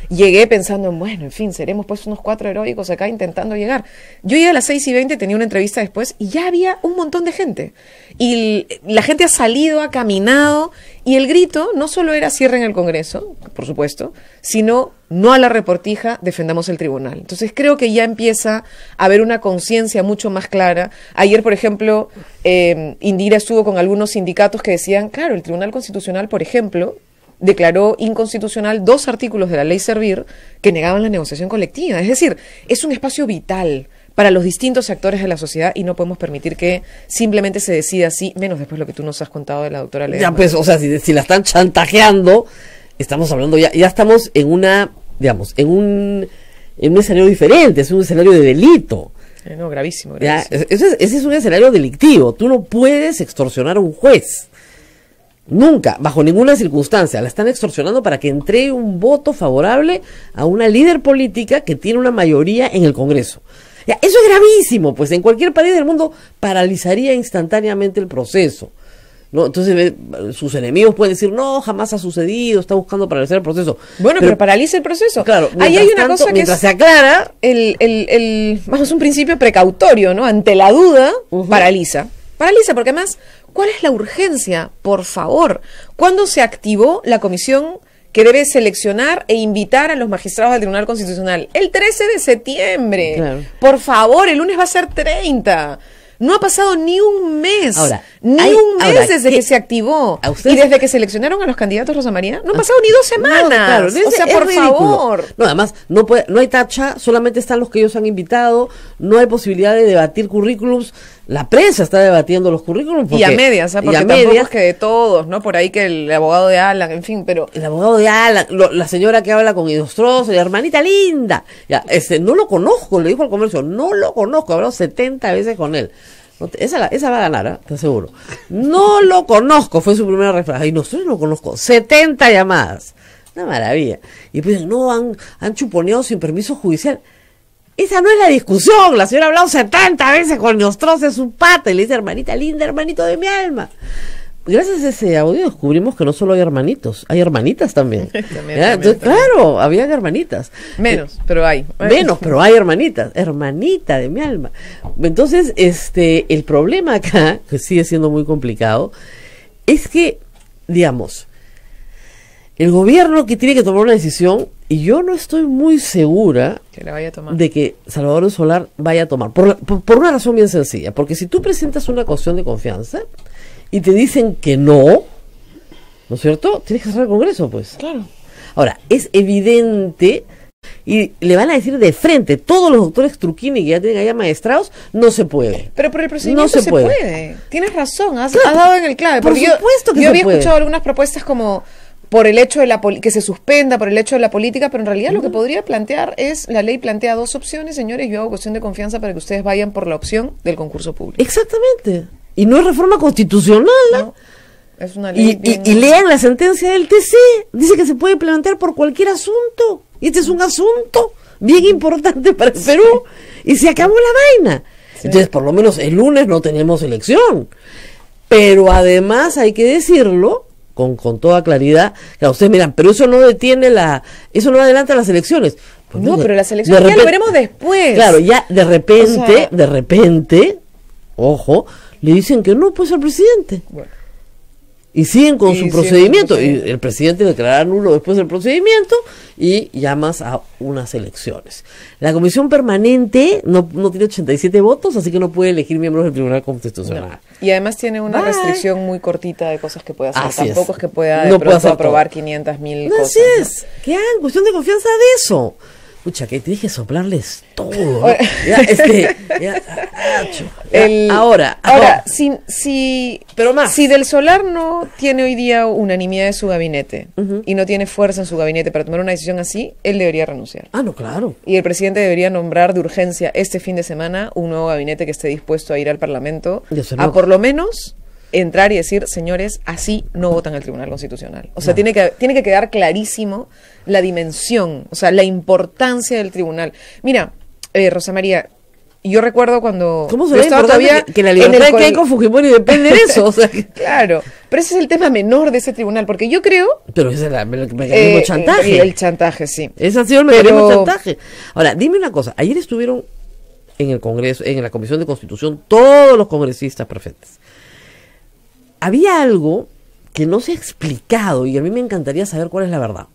llegué pensando en, bueno, en fin, seremos pues unos cuatro heroicos acá intentando llegar. Yo llegué a las 6 y 20, tenía una entrevista después y ya había un montón de gente. Y la gente ha salido, ha caminado y el grito no solo era cierre en el Congreso, por supuesto, sino no a la reportija, defendamos el tribunal. Entonces creo que ya empieza a haber una conciencia mucho más clara. Ayer, por ejemplo, eh, Indira estuvo con algunos sindicatos que decían, claro, el Tribunal Constitucional, por ejemplo, declaró inconstitucional dos artículos de la ley Servir que negaban la negociación colectiva. Es decir, es un espacio vital para los distintos actores de la sociedad y no podemos permitir que simplemente se decida así, menos después lo que tú nos has contado de la doctora León. Ya, pues, o sea, si, la están chantajeando, estamos hablando ya, ya estamos en una, digamos, en un, en un escenario diferente, es un escenario de delito. Eh, no, gravísimo. gravísimo. ese es un escenario delictivo. Tú no puedes extorsionar a un juez. Nunca, bajo ninguna circunstancia, la están extorsionando para que entregue un voto favorable a una líder política que tiene una mayoría en el Congreso. eso es gravísimo, pues en cualquier país del mundo paralizaría instantáneamente el proceso. Entonces sus enemigos pueden decir, no, jamás ha sucedido, está buscando paralizar el proceso. Bueno, pero, paraliza el proceso. Claro, ahí hay una cosa que mientras se aclara, el, el, un principio precautorio, ¿no? Ante la duda, paraliza. Paraliza, porque además ¿Cuál es la urgencia? Por favor, ¿cuándo se activó la comisión que debe seleccionar e invitar a los magistrados del Tribunal Constitucional? El 13 de septiembre. Por favor, el lunes va a ser 30. No ha pasado ni un mes. ni un mes desde que, se activó. y desde que seleccionaron a los candidatos Rosa María, no ha ah, pasado ni dos semanas. No, por favor. No, además, no, hay tacha, solamente están los que ellos han invitado, no hay posibilidad de debatir currículums. La prensa está debatiendo los currículums. y a medias, porque medias, ¿ah? que de todos, ¿no? Por ahí que el abogado de Alan, en fin, pero. El abogado de Alan, la señora que habla con Idostroso, la hermanita linda. Ya, este, no lo conozco, le dijo al comercio, no lo conozco, he hablado 70 veces con él esa, va a ganar, ¿eh? te aseguro. No lo conozco, fue su primera refleja. Y nosotros lo conozco. 70 llamadas. Una maravilla. Y pues no, han, han chuponeado sin permiso judicial. Esa no es la discusión. La señora ha hablado 70 veces con nosotros es su pata. Y le dice, hermanita linda, hermanito de mi alma gracias a ese audio descubrimos que no solo hay hermanitos, hay hermanitas también. Claro, había hermanitas. Menos, eh, pero hay. Menos, pero hay hermanitas. Hermanita de mi alma. Entonces, este, el problema acá, que sigue siendo muy complicado, es que, digamos, el gobierno que tiene que tomar una decisión, y yo no estoy muy segura de que Salvador Solar vaya a tomar. Por, por una razón bien sencilla, porque si tú presentas una cuestión de confianza, y te dicen que no, ¿no es cierto? Tienes que cerrar el Congreso, pues. Claro. Ahora, es evidente y le van a decir de frente, todos los doctores Truquini que ya tienen allá maestrados, no se puede. Pero por el procedimiento no se, puede. Tienes razón, has, dado en el clave. Por supuesto yo, que Yo había escuchado algunas propuestas como por el hecho de la que se suspenda por el hecho de la política, pero en realidad lo que podría plantear es la ley plantea dos opciones, señores, yo hago cuestión de confianza para que ustedes vayan por la opción del concurso público. Exactamente. Y no es reforma constitucional. ¿eh? y, lean la sentencia del TC. Dice que se puede plantear por cualquier asunto. Y este es un asunto bien importante para el Perú. Y se acabó la vaina. Entonces, por lo menos el lunes no tenemos elección. Pero además hay que decirlo con, toda claridad. que ustedes miran, pero eso no detiene la. Eso no adelanta las elecciones. Pues no, pero las elecciones ya lo veremos después. Claro, ya de repente, de repente, ojo, le dicen que no puede ser presidente. Y siguen con su procedimiento. Y el presidente declarará nulo después del procedimiento y llamas a unas elecciones. La comisión permanente no, no tiene 87 votos, así que no puede elegir miembros del Tribunal Constitucional. Y además tiene una restricción muy cortita de cosas que puede hacer. Tampoco es. que pueda no aprobar 500 mil no, Así es. Que hagan ah, cuestión de confianza de eso. Escucha, que te dije soplarles todo. Ahora, ¿eh? ya, ah, ahora, ahora, Si, Pero más. si del Solar no tiene hoy día unanimidad en su gabinete y no tiene fuerza en su gabinete para tomar una decisión así, él debería renunciar. Ah, no, claro. Y el presidente debería nombrar de urgencia este fin de semana un nuevo gabinete que esté dispuesto a ir al Parlamento a por lo menos entrar y decir, señores, así no votan al Tribunal Constitucional. O sea, tiene, que, tiene que quedar clarísimo la dimensión, o sea, la importancia del tribunal. Mira, eh, Rosa María, yo recuerdo cuando ¿Cómo se estaba todavía que, la libertad que hay con Fujimori depende de eso. claro, pero ese es el tema menor de ese tribunal, porque yo creo... Pero ese es el mecanismo eh, chantaje. El chantaje, sí. Ese ha sido el mecanismo chantaje. Ahora, dime una cosa, ayer estuvieron en el Congreso, en la Comisión de Constitución, todos los congresistas presentes. Había algo que no se ha explicado y a mí me encantaría saber cuál es la verdad.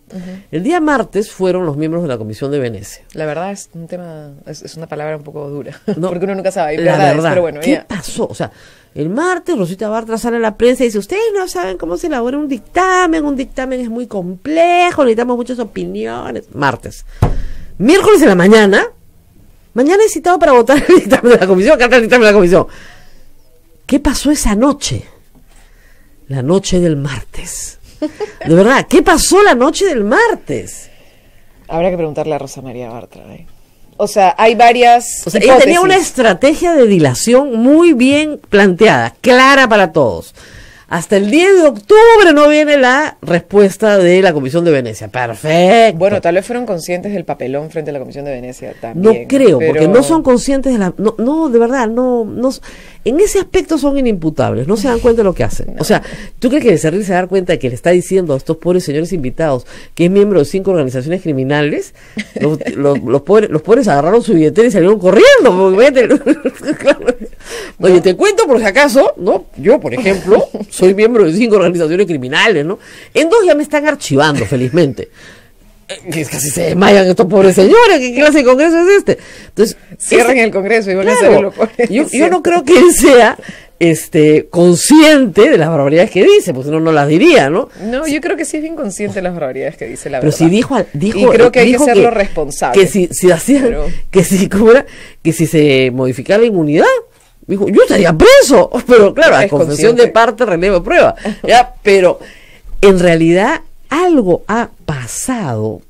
El día martes fueron los miembros de la Comisión de Venecia. La verdad es un tema, es, una palabra un poco dura, porque uno nunca sabe. La verdad, pero bueno, ¿qué pasó? O sea, el martes Rosita Bartra sale a la prensa y dice, ustedes no saben cómo se elabora un dictamen, un dictamen es muy complejo, necesitamos muchas opiniones. Martes. Miércoles en la mañana, mañana he citado para votar el dictamen de la comisión, carta el dictamen de la comisión. ¿Qué pasó esa noche? La noche del martes. De verdad, ¿qué pasó la noche del martes? Habrá que preguntarle a Rosa María Bartra. ¿eh? O sea, hay varias. tenía una estrategia de dilación muy bien planteada, clara para todos. Hasta el 10 de octubre no viene la respuesta de la Comisión de Venecia. Perfecto. Bueno, tal vez fueron conscientes del papelón frente a la Comisión de Venecia también. No creo, porque no son conscientes de la... No, de verdad, no, no... En ese aspecto son inimputables, no se dan cuenta de lo que hacen. O sea, ¿tú crees que Becerril se da cuenta de que le está diciendo a estos pobres señores invitados que es miembro de cinco organizaciones criminales? Los, pobres, agarraron su billetera y salieron corriendo. Oye, te cuento por si acaso, ¿no? Yo, por ejemplo soy miembro de cinco organizaciones criminales, ¿no? En dos ya me están archivando, felizmente. Eh, que casi se desmayan estos pobres señores, ¿qué clase de congreso es este? Entonces, cierran este, el congreso y van claro, a yo, no creo que él sea este, consciente de las barbaridades que dice, pues no, no las diría, ¿no? No, yo creo que sí es bien consciente de las barbaridades que dice, la Pero si dijo, dijo y creo que hay que hacerlo responsable. Que si, que si, Que si se modificara la inmunidad, dijo, yo estaría preso. Pero claro, la confesión de parte, relevo prueba. Pero en realidad algo ha pasado.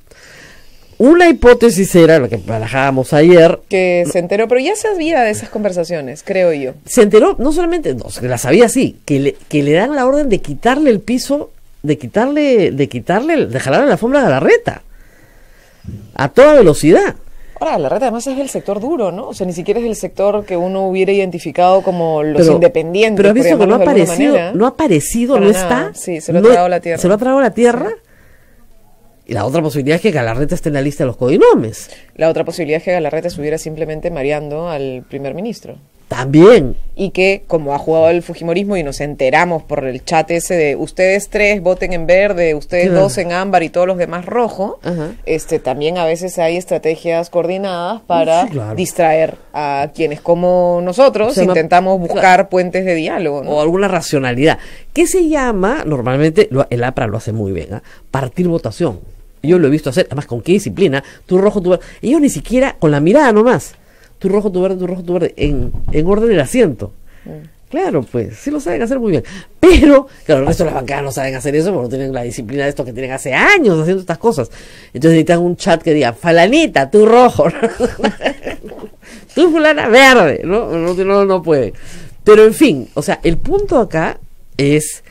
Una hipótesis era lo que barajábamos ayer. Que se enteró, pero ya sabía de esas conversaciones, creo yo. Se enteró, no solamente, no, la sabía así, que le, dan la orden de quitarle el piso, de quitarle, de quitarle, de jalarle la alfombra de la reta. A toda velocidad. Ahora, la red además es el sector duro, ¿no? O sea, ni siquiera es el sector que uno hubiera identificado como los independientes. Pero ha visto que no ha aparecido, no está. Sí, se lo ha tragado la tierra. Se lo ha tragado la tierra. Y la otra posibilidad es que Galarreta esté en la lista de los codinomes. La otra posibilidad es que Galarreta estuviera simplemente mareando al primer ministro. También. Y que, como ha jugado el Fujimorismo y nos enteramos por el chat ese de ustedes tres voten en verde, ustedes dos en ámbar y todos los demás rojo, este también a veces hay estrategias coordinadas para distraer a quienes como nosotros intentamos buscar puentes de diálogo. O alguna racionalidad. ¿Qué se llama? Normalmente el APRA lo hace muy bien, ¿ah? partir votación. Yo lo he visto hacer, además con qué disciplina, tú rojo, tú... Ellos ni siquiera, con la mirada nomás, tu rojo, tu verde, tu rojo, tu verde, en, en orden del asiento. Mm. Claro, pues, sí lo saben hacer muy bien. Pero, claro, el resto de las bancadas no saben hacer eso porque no tienen la disciplina de esto que tienen hace años haciendo estas cosas. Entonces necesitan un chat que diga, falanita, tú rojo, tú fulana verde, ¿no? No, no, no puede. Pero en fin, o sea, el punto acá es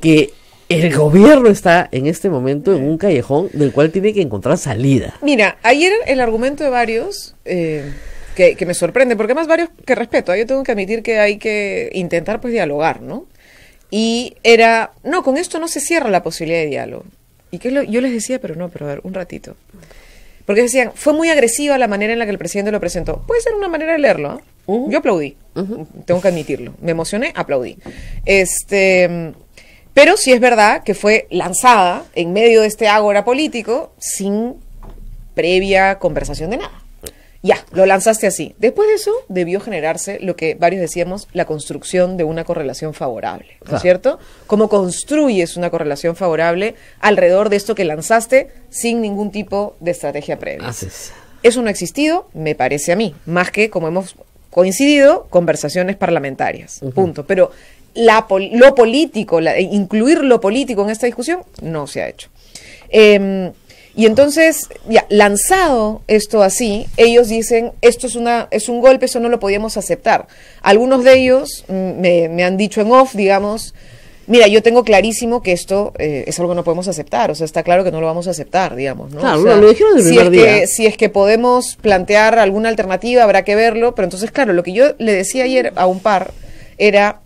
que el gobierno está en este momento en un callejón del cual tiene que encontrar salida. Mira, ayer el argumento de varios... Eh que, me sorprende, porque más varios que respeto, ¿eh? yo tengo que admitir que hay que intentar pues dialogar, ¿no? Y era, no, con esto no se cierra la posibilidad de diálogo. Y que yo les decía, pero no, pero a ver, un ratito. Porque decían, fue muy agresiva la manera en la que el presidente lo presentó. Puede ser una manera de leerlo. ¿eh? Yo aplaudí, tengo que admitirlo. Me emocioné, aplaudí. Este, pero sí es verdad que fue lanzada en medio de este ágora político sin previa conversación de nada. Ya, lo lanzaste así. Después de eso debió generarse lo que varios decíamos, la construcción de una correlación favorable, ¿no es cierto? ¿Cómo construyes una correlación favorable alrededor de esto que lanzaste sin ningún tipo de estrategia previa? Eso no ha existido, me parece a mí, más que, como hemos coincidido, conversaciones parlamentarias, punto. Pero lo político, incluir lo político en esta discusión, no se ha hecho. Em, y entonces, ya, lanzado esto así, ellos dicen, esto es, una, es un golpe, eso no lo podíamos aceptar. Algunos de ellos mm, me, han dicho en off, digamos, mira, yo tengo clarísimo que esto eh, es algo que no podemos aceptar, o sea, está claro que no lo vamos a aceptar, digamos, ¿no? Claro, lo dijeron el primer día. Que, si es que podemos plantear alguna alternativa, habrá que verlo, pero entonces, claro, lo que yo le decía ayer a un par era,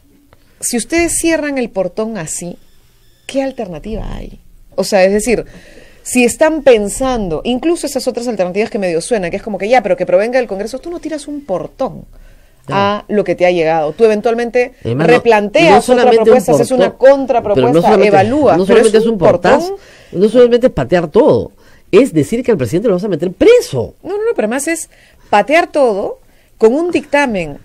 si ustedes cierran el portón así, ¿qué alternativa hay? O sea, es decir, si están pensando, incluso esas otras alternativas que medio suenan, que es como que ya, pero que provenga del Congreso, tú no tiras un portón a lo que te ha llegado. Tú eventualmente replanteas no, propuesta, haces una contrapropuesta, evalúas. No solamente es un, no solamente es patear todo, es decir que al presidente lo vas a meter preso. No, no, no, pero además es patear todo con un dictamen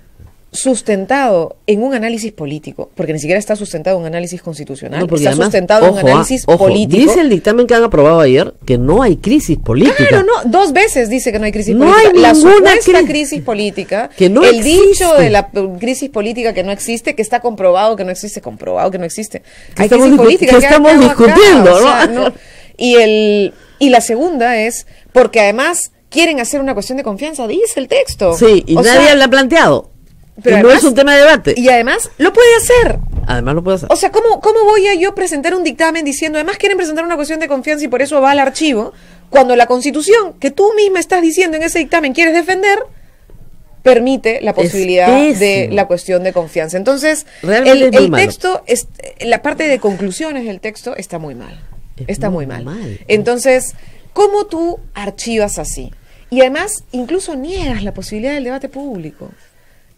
sustentado en un análisis político, porque ni siquiera está sustentado en un análisis constitucional, está sustentado en un ah, análisis político. Dice el dictamen que han aprobado ayer que no hay crisis política. Claro, no, dos veces dice que no hay crisis no política. Hay la supuesta crisis política, que no el dicho de la uh, crisis política que no existe, que está comprobado que no existe, comprobado que no existe. hay crisis política que, estamos discutiendo, ¿no? Y el y la segunda es porque además quieren hacer una cuestión de confianza, dice el texto. Sí, y nadie la ha planteado. Pero no es un tema de debate. Y además lo puede hacer. Además lo puede hacer. O sea, ¿cómo, ¿cómo voy a yo presentar un dictamen diciendo, además quieren presentar una cuestión de confianza y por eso va al archivo, cuando la constitución que tú misma estás diciendo en ese dictamen quieres defender, permite la posibilidad de la cuestión de confianza. Entonces, el, texto, la parte de conclusiones del texto está muy mal. está muy, mal. Entonces, ¿cómo tú archivas así? Y además, incluso niegas la posibilidad del debate público.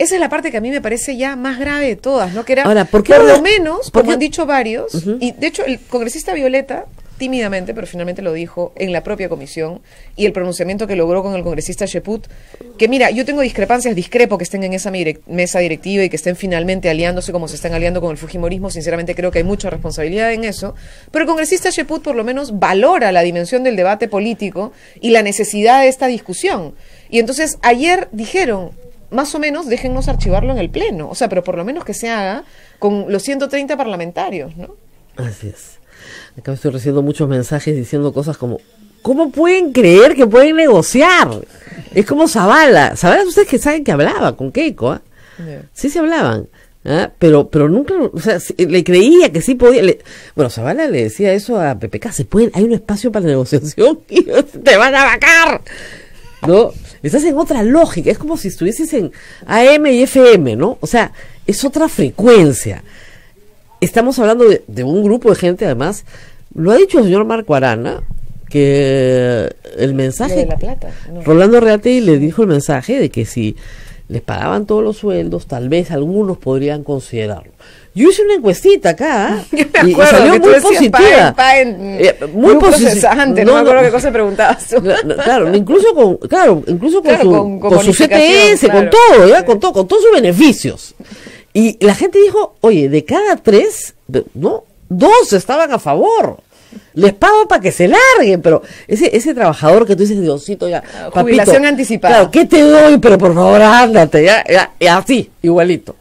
Esa es la parte que a mí me parece ya más grave de todas, ¿no? Que era, ¿por, lo menos, como han dicho varios, y de hecho el congresista Violeta, tímidamente, pero finalmente lo dijo en la propia comisión, y el pronunciamiento que logró con el congresista Sheput, que mira, yo tengo discrepancias, discrepo que estén en esa mesa directiva y que estén finalmente aliándose como se están aliando con el Fujimorismo, sinceramente creo que hay mucha responsabilidad en eso, pero el congresista Sheput por lo menos valora la dimensión del debate político y la necesidad de esta discusión. Y entonces ayer dijeron, más o menos déjennos archivarlo en el Pleno. O sea, pero por lo menos que se haga con los 130 parlamentarios, ¿no? Así es. Acá estoy recibiendo muchos mensajes diciendo cosas como, ¿cómo pueden creer que pueden negociar? Es como Zavala. Zavala, ustedes que saben que hablaba con Keiko, ¿ah? Sí se hablaban. ¿ah? Pero, pero nunca, o sea, le creía que sí podía. bueno, Zavala le decía eso a PPK, se pueden, hay un espacio para negociación y te van a vacar. ¿No? estás en otra lógica, es como si estuvieses en AM y FM, ¿no? O sea, es otra frecuencia. Estamos hablando de, un grupo de gente, además, lo ha dicho el señor Marco Arana, que el mensaje... De la plata. Rolando Reate le dijo el mensaje de que si les pagaban todos los sueldos, tal vez algunos podrían considerarlo yo hice una encuestita acá ¿ah? y salió eh, muy positiva. muy positiva. No, me acuerdo qué cosa preguntabas. claro, incluso con, claro, incluso con, su, con, su CTS, con todo, con todo, con todos sus beneficios. Y la gente dijo, oye, de cada tres, no, dos estaban a favor. Les pago para que se larguen, pero ese, ese trabajador que tú dices, Diosito, ya. Ah, jubilación anticipada. Claro, ¿qué te doy? Pero por favor, ándate, ya, ya así, igualito.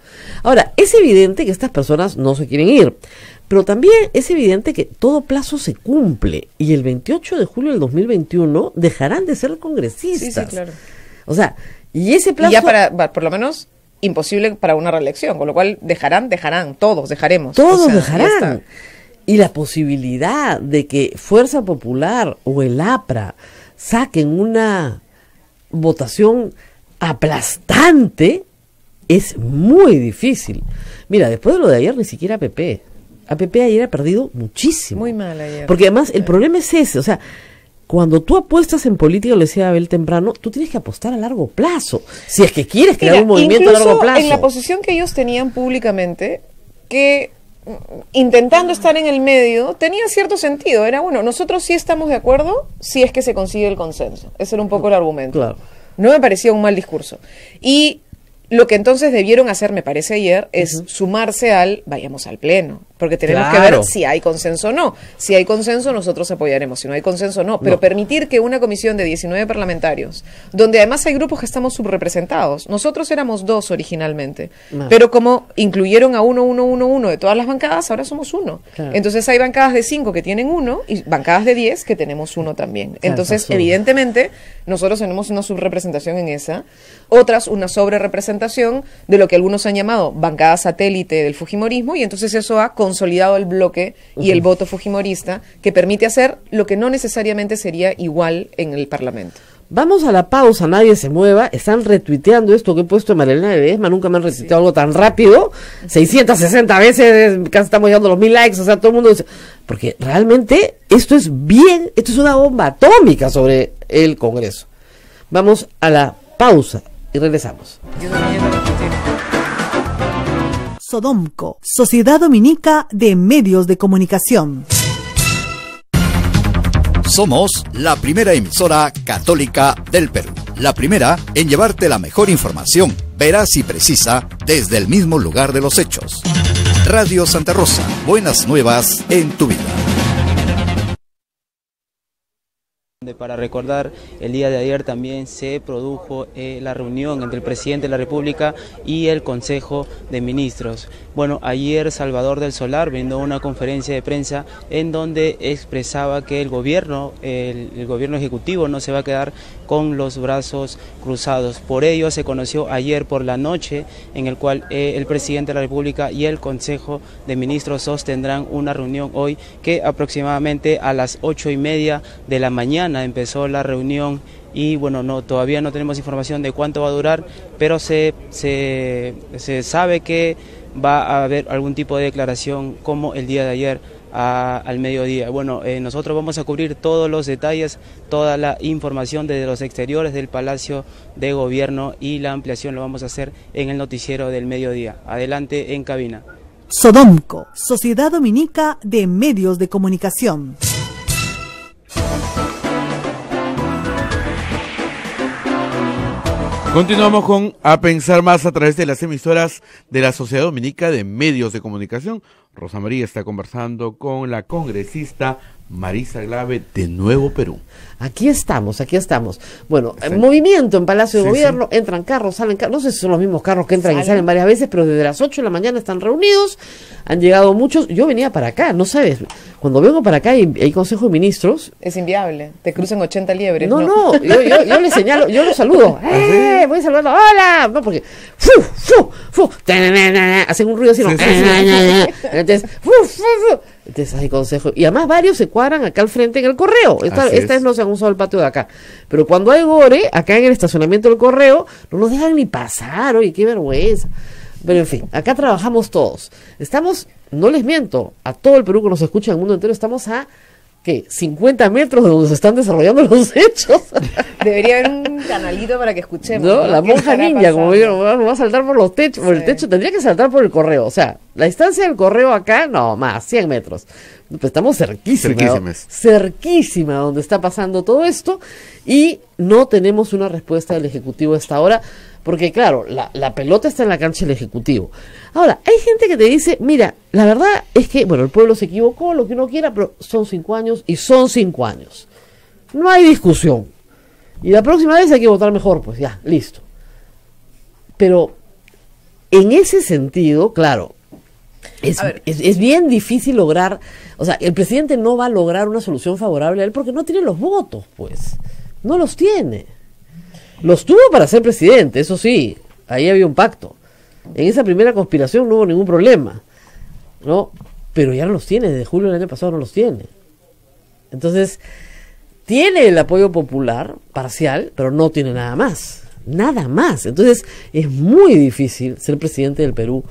Ahora, es evidente que estas personas no se quieren ir, pero también es evidente que todo plazo se cumple y el 28 de julio del 2021 dejarán de ser congresistas. Sí, sí, claro. O sea, y ese plazo... ya para, por lo menos, imposible para una reelección, con lo cual dejarán, dejarán, todos dejaremos. Todos dejarán. Y la posibilidad de que Fuerza Popular o el APRA saquen una votación aplastante es muy difícil. Mira, después de lo de ayer ni siquiera A PP ayer ha perdido muchísimo. Muy mal ayer. Porque además el problema es ese, o sea, cuando tú apuestas en política, lo decía Abel temprano, tú tienes que apostar a largo plazo. Si es que quieres crear un movimiento a largo plazo. En la posición que ellos tenían públicamente, que mm, intentando estar en el medio, tenía cierto sentido. Era, bueno, nosotros sí estamos de acuerdo si es que se consigue el consenso. Ese era un poco el argumento. Claro. No me parecía un mal discurso. Y lo que entonces debieron hacer, me parece ayer, es sumarse al vayamos al pleno, porque tenemos que ver si hay consenso o no. Si hay consenso, nosotros apoyaremos. Si no hay consenso, no. Pero permitir que una comisión de 19 parlamentarios, donde además hay grupos que estamos subrepresentados, nosotros éramos dos originalmente, pero como incluyeron a uno, uno, uno, uno de todas las bancadas, ahora somos uno. Entonces hay bancadas de cinco que tienen uno y bancadas de diez que tenemos uno también. Entonces, evidentemente, nosotros tenemos una subrepresentación en esa, otras una sobrerepresentación de lo que algunos han llamado bancada satélite del Fujimorismo, y entonces eso ha consolidado el bloque y el voto fujimorista, que permite hacer lo que no necesariamente sería igual en el Parlamento. Vamos a la pausa, nadie se mueva. Están retuiteando esto que he puesto en Marilena de Esma. ¿eh? Nunca me han resistido algo tan rápido. 660 veces, casi estamos llegando los mil likes. O sea, todo el mundo dice. Porque realmente esto es bien, esto es una bomba atómica sobre el Congreso. Vamos a la pausa y regresamos. Sodomco, Sociedad Dominica de Medios de Comunicación. Somos la primera emisora católica del Perú, la primera en llevarte la mejor información, veraz y precisa, desde el mismo lugar de los hechos. Radio Santa Rosa, buenas nuevas en tu vida. Para recordar, el día de ayer también se produjo eh, la reunión entre el presidente de la República y el Consejo de Ministros. Bueno, ayer Salvador del Solar brindó una conferencia de prensa en donde expresaba que el gobierno, el, gobierno ejecutivo, no se va a quedar con los brazos cruzados. Por ello se conoció ayer por la noche en el cual eh, el presidente de la República y el Consejo de Ministros sostendrán una reunión hoy que aproximadamente a las ocho y media de la mañana empezó la reunión y bueno, no, todavía no tenemos información de cuánto va a durar, pero se, se, sabe que va a haber algún tipo de declaración como el día de ayer al mediodía. Bueno, eh, nosotros vamos a cubrir todos los detalles, toda la información desde los exteriores del Palacio de Gobierno y la ampliación lo vamos a hacer en el noticiero del mediodía. Adelante en cabina. Sodomco, Sociedad Dominica de Medios de Comunicación. Continuamos con A Pensar Más a través de las emisoras de la Sociedad Dominica de Medios de Comunicación. Rosa María está conversando con la congresista Marisa Glave de Nuevo Perú. Aquí estamos, aquí estamos. Bueno, movimiento en Palacio de Gobierno, entran carros, salen carros, no sé si son los mismos carros que entran y salen varias veces, pero desde las 8 de la mañana están reunidos, han llegado muchos. Yo venía para acá, no sabes, cuando vengo para acá y hay Consejo de Ministros. Es inviable, te cruzan 80 liebres. No, no, yo, les señalo, yo los saludo. ¿Ah, ¡Eh! Voy saludando, ¡hola! No, porque. ¡Fu! ¡Fu! ¡Fu! Hacen un ruido así, no. Entonces, uf, hay consejo. Y además varios se cuadran acá al frente en el correo. Esta, esta es. no se han usado el patio de acá. Pero cuando hay gore, acá en el estacionamiento del correo, no nos dejan ni pasar. Oye, qué vergüenza. Pero en fin, acá trabajamos todos. Estamos, no les miento, a todo el Perú que nos escucha en el mundo entero, estamos a ¿qué? 50 metros de donde se están desarrollando los hechos. Debería haber un canalito para que escuchemos. No, la monja ninja, como digo, va a saltar por los techos, por el techo, tendría que saltar por el correo. O sea, la distancia del correo acá, no, más, 100 metros. estamos cerquísima, cerquísima donde está pasando todo esto y no tenemos una respuesta del Ejecutivo hasta ahora. Porque claro, la, pelota está en la cancha del Ejecutivo. Ahora, hay gente que te dice, mira, la verdad es que, bueno, el pueblo se equivocó, lo que uno quiera, pero son cinco años y son cinco años. No hay discusión. Y la próxima vez hay que votar mejor, pues ya, listo. Pero en ese sentido, claro, es, es, bien difícil lograr, o sea, el presidente no va a lograr una solución favorable a él porque no tiene los votos, pues, no los tiene. Los tuvo para ser presidente, eso sí, ahí había un pacto. En esa primera conspiración no hubo ningún problema, ¿no? Pero ya no los tiene, desde julio del año pasado no los tiene. Entonces, tiene el apoyo popular parcial, pero no tiene nada más. Nada más. Entonces, es muy difícil ser presidente del Perú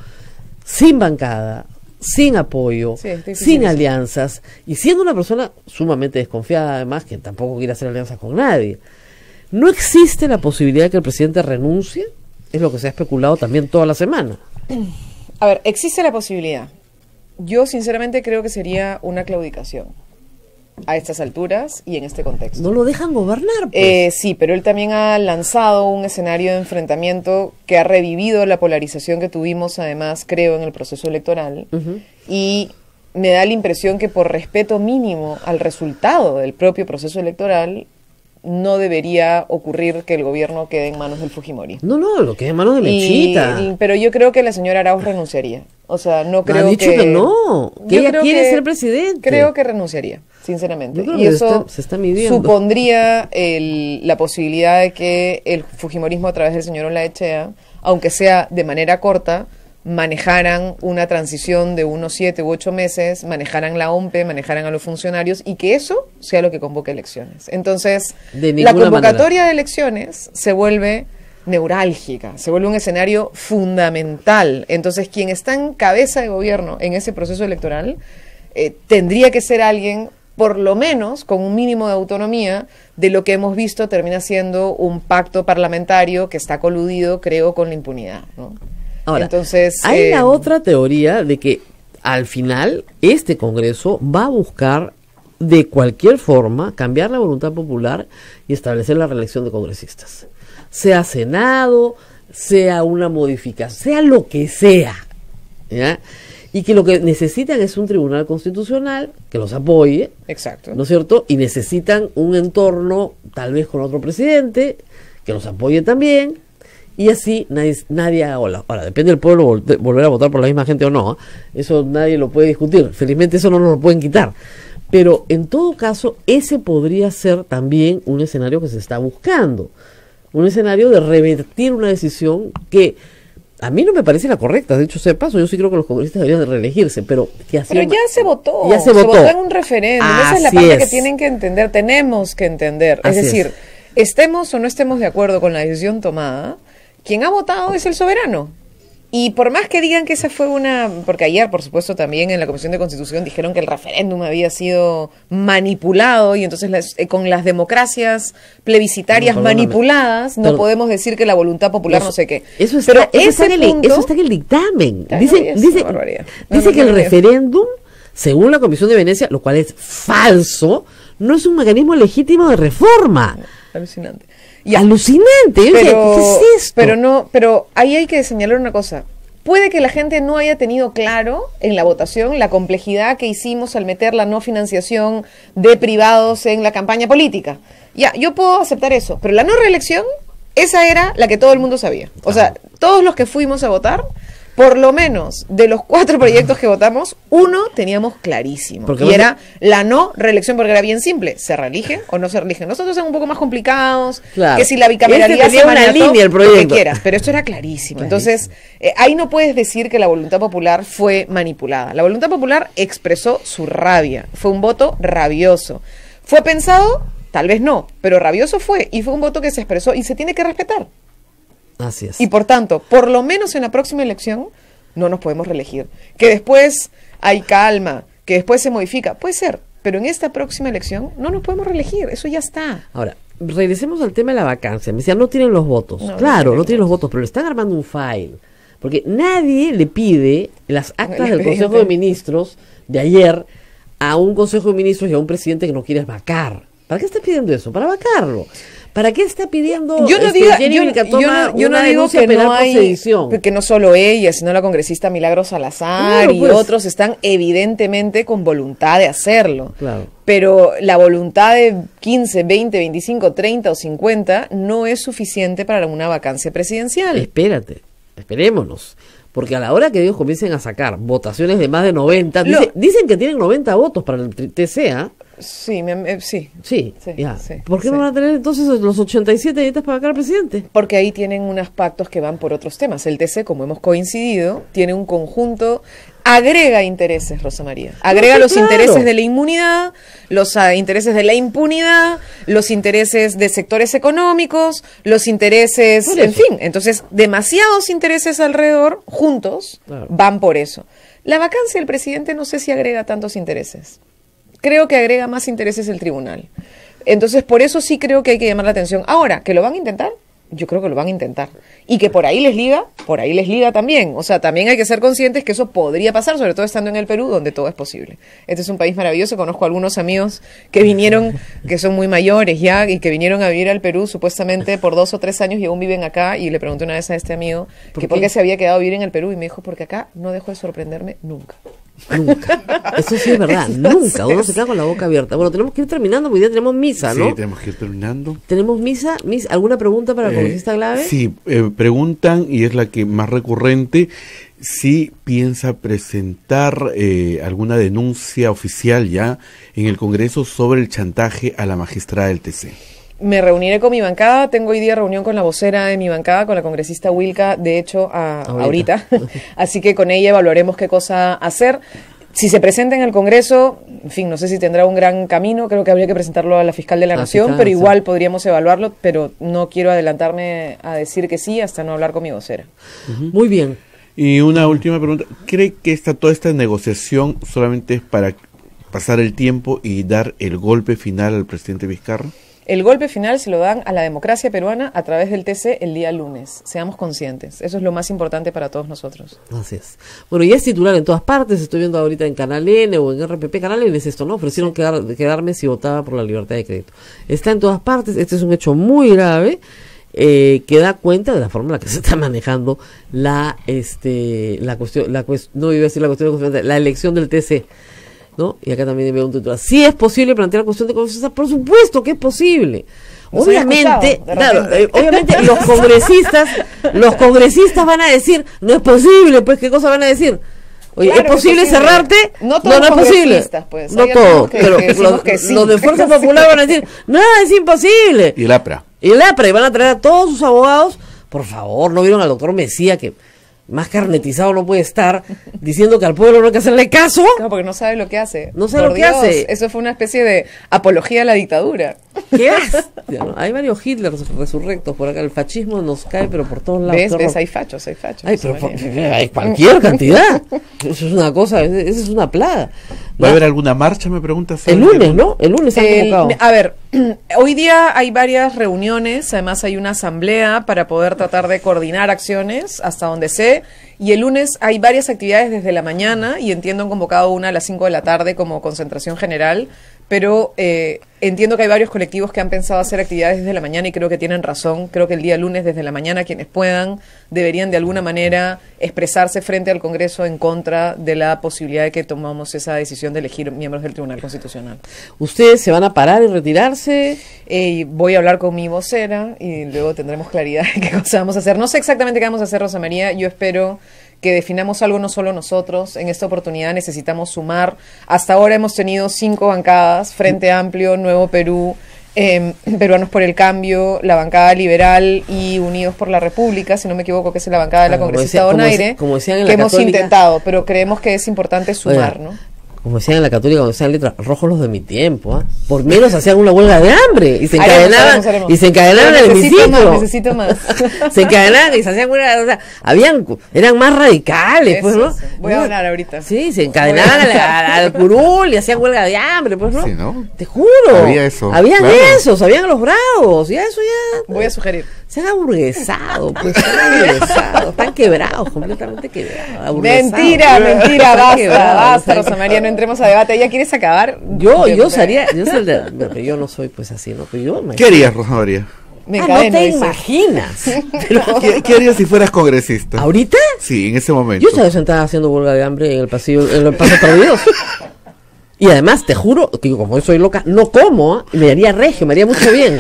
sin bancada, sin apoyo, sin alianzas, y siendo una persona sumamente desconfiada, además, que tampoco quiere hacer alianzas con nadie. ¿No existe la posibilidad de que el presidente renuncie? Es lo que se ha especulado también toda la semana. A ver, existe la posibilidad. Yo sinceramente creo que sería una claudicación a estas alturas y en este contexto. No lo dejan gobernar. Pues. Eh, sí, pero él también ha lanzado un escenario de enfrentamiento que ha revivido la polarización que tuvimos, además, creo, en el proceso electoral. Y me da la impresión que por respeto mínimo al resultado del propio proceso electoral, no debería ocurrir que el gobierno quede en manos del Fujimori. No, no, lo quede en manos de Mechita. pero yo creo que la señora Arauz renunciaría. O sea, no creo que, no, ella quiere ser presidente. Creo que renunciaría, sinceramente. y eso está, supondría la posibilidad de que el Fujimorismo a través del señor Olaechea, aunque sea de manera corta, manejaran una transición de unos siete u ocho meses, manejaran la OMPE, manejaran a los funcionarios y que eso sea lo que convoque elecciones. Entonces, la convocatoria de elecciones se vuelve neurálgica, se vuelve un escenario fundamental. Entonces, quien está en cabeza de gobierno en ese proceso electoral eh, tendría que ser alguien por lo menos con un mínimo de autonomía de lo que hemos visto termina siendo un pacto parlamentario que está coludido, creo, con la impunidad. Ahora, Entonces, hay la em, otra teoría de que al final este Congreso va a buscar de cualquier forma cambiar la voluntad popular y establecer la reelección de congresistas. Sea Senado, sea una modificación, sea lo que sea. Y que lo que necesitan es un tribunal constitucional que los apoye. Exacto. ¿No es cierto? Y necesitan un entorno, tal vez con otro presidente, que los apoye también. Y así nadie, nadie ahora, ahora, depende del pueblo volver a votar por la misma gente o no, ¿ah? eso nadie lo puede discutir, felizmente eso no nos lo pueden quitar. Pero en todo caso, ese podría ser también un escenario que se está buscando, un escenario de revertir una decisión que a mí no me parece la correcta, de hecho, se paso, yo sí creo que los congresistas deberían reelegirse, pero Pero ya se votó, ya se, votó. en un referéndum, esa es la parte que tienen que entender, tenemos que entender, es decir, estemos o no estemos de acuerdo con la decisión tomada, quien ha votado es el soberano. Y por más que digan que esa fue una, porque ayer, por supuesto, también en la Comisión de Constitución dijeron que el referéndum había sido manipulado y entonces eh, con las democracias plebiscitarias manipuladas no podemos decir que la voluntad popular no sé qué. Eso está, en el, eso dictamen. Dice, dice, que el referéndum, según la Comisión de Venecia, lo cual es falso, no es un mecanismo legítimo de reforma. Alucinante. Y alucinante. pero, ¿qué es Pero no, pero ahí hay que señalar una cosa. Puede que la gente no haya tenido claro en la votación la complejidad que hicimos al meter la no financiación de privados en la campaña política. Ya, yo puedo aceptar eso, pero la no reelección, esa era la que todo el mundo sabía. O sea, todos los que fuimos a votar por lo menos de los cuatro proyectos que votamos, uno teníamos clarísimo. y era la no reelección, porque era bien simple. ¿Se reelige o no se reelige? Nosotros somos un poco más complicados. Que si la este bicameralidad se el proyecto. Lo que quieras, pero esto era clarísimo. Entonces, eh, ahí no puedes decir que la voluntad popular fue manipulada. La voluntad popular expresó su rabia. Fue un voto rabioso. ¿Fue pensado? Tal vez no, pero rabioso fue y fue un voto que se expresó y se tiene que respetar. Y por tanto, por lo menos en la próxima elección no nos podemos reelegir. Que después hay calma, que después se modifica, puede ser, pero en esta próxima elección no nos podemos reelegir, eso ya está. Ahora, regresemos al tema de la vacancia. Me decían, no tienen los votos. claro, no tienen, los votos, pero le están armando un file. Porque nadie le pide las actas del Consejo de Ministros de ayer a un Consejo de Ministros y a un presidente que no quiere vacar. ¿Para qué está pidiendo eso? Para vacarlo. ¿Para qué está pidiendo yo no este, digo no, digo que no hay, porque no solo ella, sino la congresista Milagro Salazar y pues. otros están evidentemente con voluntad de hacerlo. Claro. Pero la voluntad de 15, 20, 25, 30 o 50 no es suficiente para una vacancia presidencial. Espérate, esperémonos. Porque a la hora que ellos comiencen a sacar votaciones de más de 90, dicen que tienen 90 votos para el TCA. Sí, sí. ¿Por qué no van a tener entonces los 87 dietas para al presidente? Porque ahí tienen unos pactos que van por otros temas. El TC, como hemos coincidido, tiene un conjunto agrega intereses, Rosa María. Agrega los intereses de la inmunidad, los ah, intereses de la impunidad, los intereses de sectores económicos, los intereses, en fin. Entonces, demasiados intereses alrededor, juntos, van por eso. La vacancia del presidente no sé si agrega tantos intereses creo que agrega más intereses el tribunal. Entonces, por eso sí creo que hay que llamar la atención. Ahora, ¿que lo van a intentar? Yo creo que lo van a intentar. Y que por ahí les liga, por ahí les liga también. O sea, también hay que ser conscientes que eso podría pasar, sobre todo estando en el Perú, donde todo es posible. Este es un país maravilloso. Conozco algunos amigos que vinieron, que son muy mayores ya, y que vinieron a vivir al Perú supuestamente por dos o tres años y aún viven acá. Y le pregunté una vez a este amigo que por qué se había quedado a vivir en el Perú y me dijo, porque acá no dejo de sorprenderme nunca. Nunca. Eso sí es verdad, nunca. Uno se queda con la boca abierta. Bueno, tenemos que ir terminando, porque ya tenemos misa, ¿no? Sí, tenemos que ir terminando. ¿Tenemos misa? ¿Alguna pregunta para el eh, congresista Glave? Sí, eh, preguntan, y es la que más recurrente, si piensa presentar eh, alguna denuncia oficial ya en el Congreso sobre el chantaje a la magistrada del TC me reuniré con mi bancada. Tengo hoy día reunión con la vocera de mi bancada, con la congresista Wilka, de hecho, a, ahorita. Así que con ella evaluaremos qué cosa hacer. Si se presenta en el Congreso, en fin, no sé si tendrá un gran camino, creo que habría que presentarlo a la fiscal de la, Nación, pero igual podríamos evaluarlo, pero no quiero adelantarme a decir que sí hasta no hablar con mi vocera. Muy bien. Y una última pregunta, ¿cree que esta, toda esta negociación solamente es para pasar el tiempo y dar el golpe final al presidente Vizcarra? El golpe final se lo dan a la democracia peruana a través del TC el día lunes. Seamos conscientes. Eso es lo más importante para todos nosotros. Así es. Bueno, y es titular en todas partes. Estoy viendo ahorita en Canal N o en RPP. Canal N es esto, ¿no? Ofrecieron quedarme si votaba por la libertad de crédito. Está en todas partes. Este es un hecho muy grave. Eh, que da cuenta de la forma en la que se está manejando la este la cuestión la no decir la cuestión la elección del TC ¿no? Y acá también veo un Si ¿Sí es posible plantear la cuestión de confianza, por supuesto que es posible. obviamente, eh, obviamente los congresistas, los congresistas van a decir, no es posible, pues qué cosa van a decir. ¿es, posible cerrarte? No, no, es posible. Pues. No todos, pero los, de Fuerza Popular van a decir, nada, es imposible. Y el APRA. Y el APRA, y van a traer a todos sus abogados. Por favor, ¿no vieron al doctor Mesía que más carnetizado no puede estar diciendo que al pueblo no hay que hacerle caso. No, porque no sabe lo que hace. No sabe lo que hace. Eso fue una especie de apología a la dictadura. ¿Qué es? Hay varios Hitler resurrectos por acá. El fascismo nos cae, pero por todos lados. ¿Ves? Hay fachos, hay fachos. hay cualquier cantidad. Eso es una cosa, eso es una plaga. ¿Va a haber alguna marcha, me preguntas? El lunes, ¿no? El lunes A ver, Hoy día hay varias reuniones, además hay una asamblea para poder tratar de coordinar acciones hasta donde sé. Y el lunes hay varias actividades desde la mañana y entiendo han convocado una a las 5 de la tarde como concentración general pero eh, entiendo que hay varios colectivos que han pensado hacer actividades desde la mañana y creo que tienen razón. Creo que el día lunes desde la mañana quienes puedan deberían de alguna manera expresarse frente al Congreso en contra de la posibilidad de que tomamos esa decisión de elegir miembros del Tribunal Constitucional. ¿Ustedes se van a parar y retirarse? Eh, voy a hablar con mi vocera y luego tendremos claridad de qué cosa vamos a hacer. No sé exactamente qué vamos a hacer, Rosa María. Yo espero que definamos algo no solo nosotros, en esta oportunidad necesitamos sumar. Hasta ahora hemos tenido cinco bancadas, Frente Amplio, Nuevo Perú, em, Peruanos por el Cambio, la bancada liberal y Unidos por la República, si no me equivoco, que es la bancada de la congresista Donaire, como, que hemos intentado, pero creemos que es importante sumar, ¿no? como decían en la católica cuando decían letras, rojos los de mi tiempo, ¿ah? por menos hacían una huelga de hambre y se encadenaban, y se encadenaban en el hemiciclo. necesito más. se encadenaban y se hacían huelga, o sea, habían, eran más radicales, pues, ¿no? Voy a hablar ahorita. Sí, se encadenaban al, curul y hacían huelga de hambre, pues, ¿no? Te juro. Había eso. Habían claro. esos, habían los bravos, y eso ya. Voy a sugerir están han pues Están quebrados, completamente quebrados. Mentira, mentira, basta, basta, Rosa María, no entremos a debate. ¿Ya quieres acabar? Yo, yo sería, yo, sería, no, pero yo no soy pues así, ¿no? Pero yo me ¿Qué harías, Rosa María? Me ah, no te imaginas. ¿Qué, harías si fueras congresista? ¿Ahorita? Sí, en ese momento. Yo estaba sentada haciendo huelga de hambre en el pasillo, en el paso Estados Y además, te juro, que como soy loca, no como, ¿ah? me haría regio, me haría mucho bien.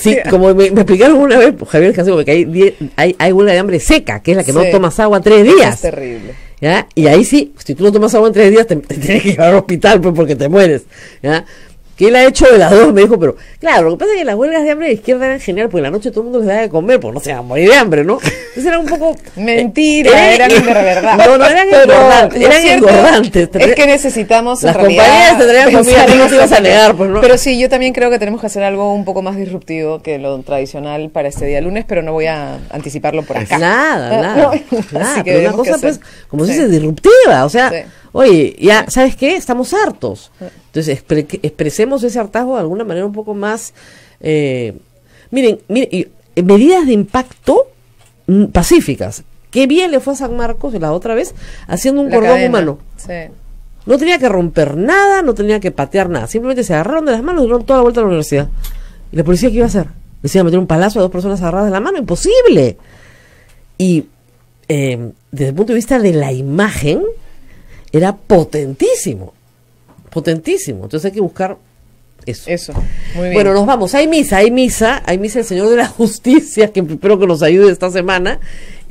Sí, como me, explicaron una vez, Javier que hay, hay, hay una de hambre seca, que es la que no tomas agua tres días. Es terrible. ¿ya? Y ahí sí, si tú no tomas agua en tres días, te, tienes que llevar al hospital pues, porque te mueres. ¿ya? y él ha hecho de las dos, me dijo, pero claro, lo que pasa es que las huelgas de hambre de izquierda eran genial, porque en la noche todo el mundo les da de comer, porque no se van a morir de hambre, ¿no? Entonces era un poco... Mentira, eh, eran de verdad. No, no, eran pero engordantes, eran Es que necesitamos... Las compañías tendrían comida, no te ibas a negar, pues, ¿no? Pero sí, yo también creo que tenemos que hacer algo un poco más disruptivo que lo tradicional para este día lunes, pero no voy a anticiparlo por acá. Nada, ah, nada. nada así que una cosa, pues, como se dice, disruptiva, o sea oye, ya, ¿sabes qué? Estamos hartos. Entonces, expresemos ese hartazgo de alguna manera un poco más... Eh, miren, miren, eh, medidas de impacto mm, pacíficas. Qué bien le fue a San Marcos la otra vez haciendo un cordón humano. No tenía que romper nada, no tenía que patear nada. Simplemente se agarraron de las manos y dieron toda la vuelta a la universidad. ¿Y la policía qué iba a hacer? Decía meter un palazo a dos personas agarradas de la mano. ¡Imposible! Y eh, desde el punto de vista de la imagen, era potentísimo, potentísimo. Entonces hay que buscar eso. Eso, muy bien. Bueno, nos vamos. Hay misa, hay misa, hay misa el Señor de la Justicia, que espero que nos ayude esta semana.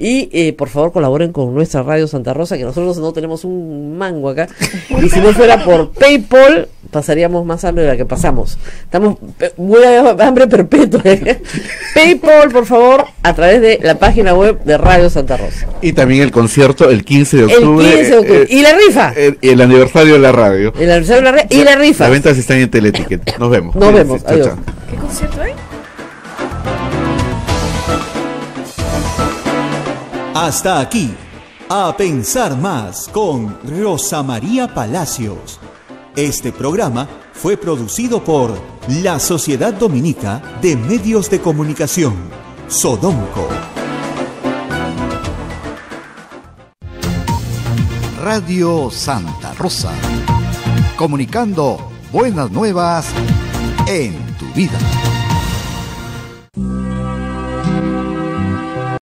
Y eh, por favor colaboren con nuestra radio Santa Rosa, que nosotros no tenemos un mango acá. Y si no fuera por PayPal, pasaríamos más hambre de la que pasamos. Estamos muy eh, hambre perpetua. ¿eh? PayPal, por favor, a través de la página web de Radio Santa Rosa. Y también el concierto el 15 de octubre. El 15 de octubre. y la rifa. El, aniversario de la radio. El aniversario de la radio. Y la rifa. Las ventas están en Teleticket. Nos vemos. Nos vemos. Adiós. ¿Qué concierto hay? Hasta aquí, a pensar más con Rosa María Palacios. Este programa fue producido por la Sociedad Dominica de Medios de Comunicación, Sodomco. Radio Santa Rosa, comunicando buenas nuevas en tu vida.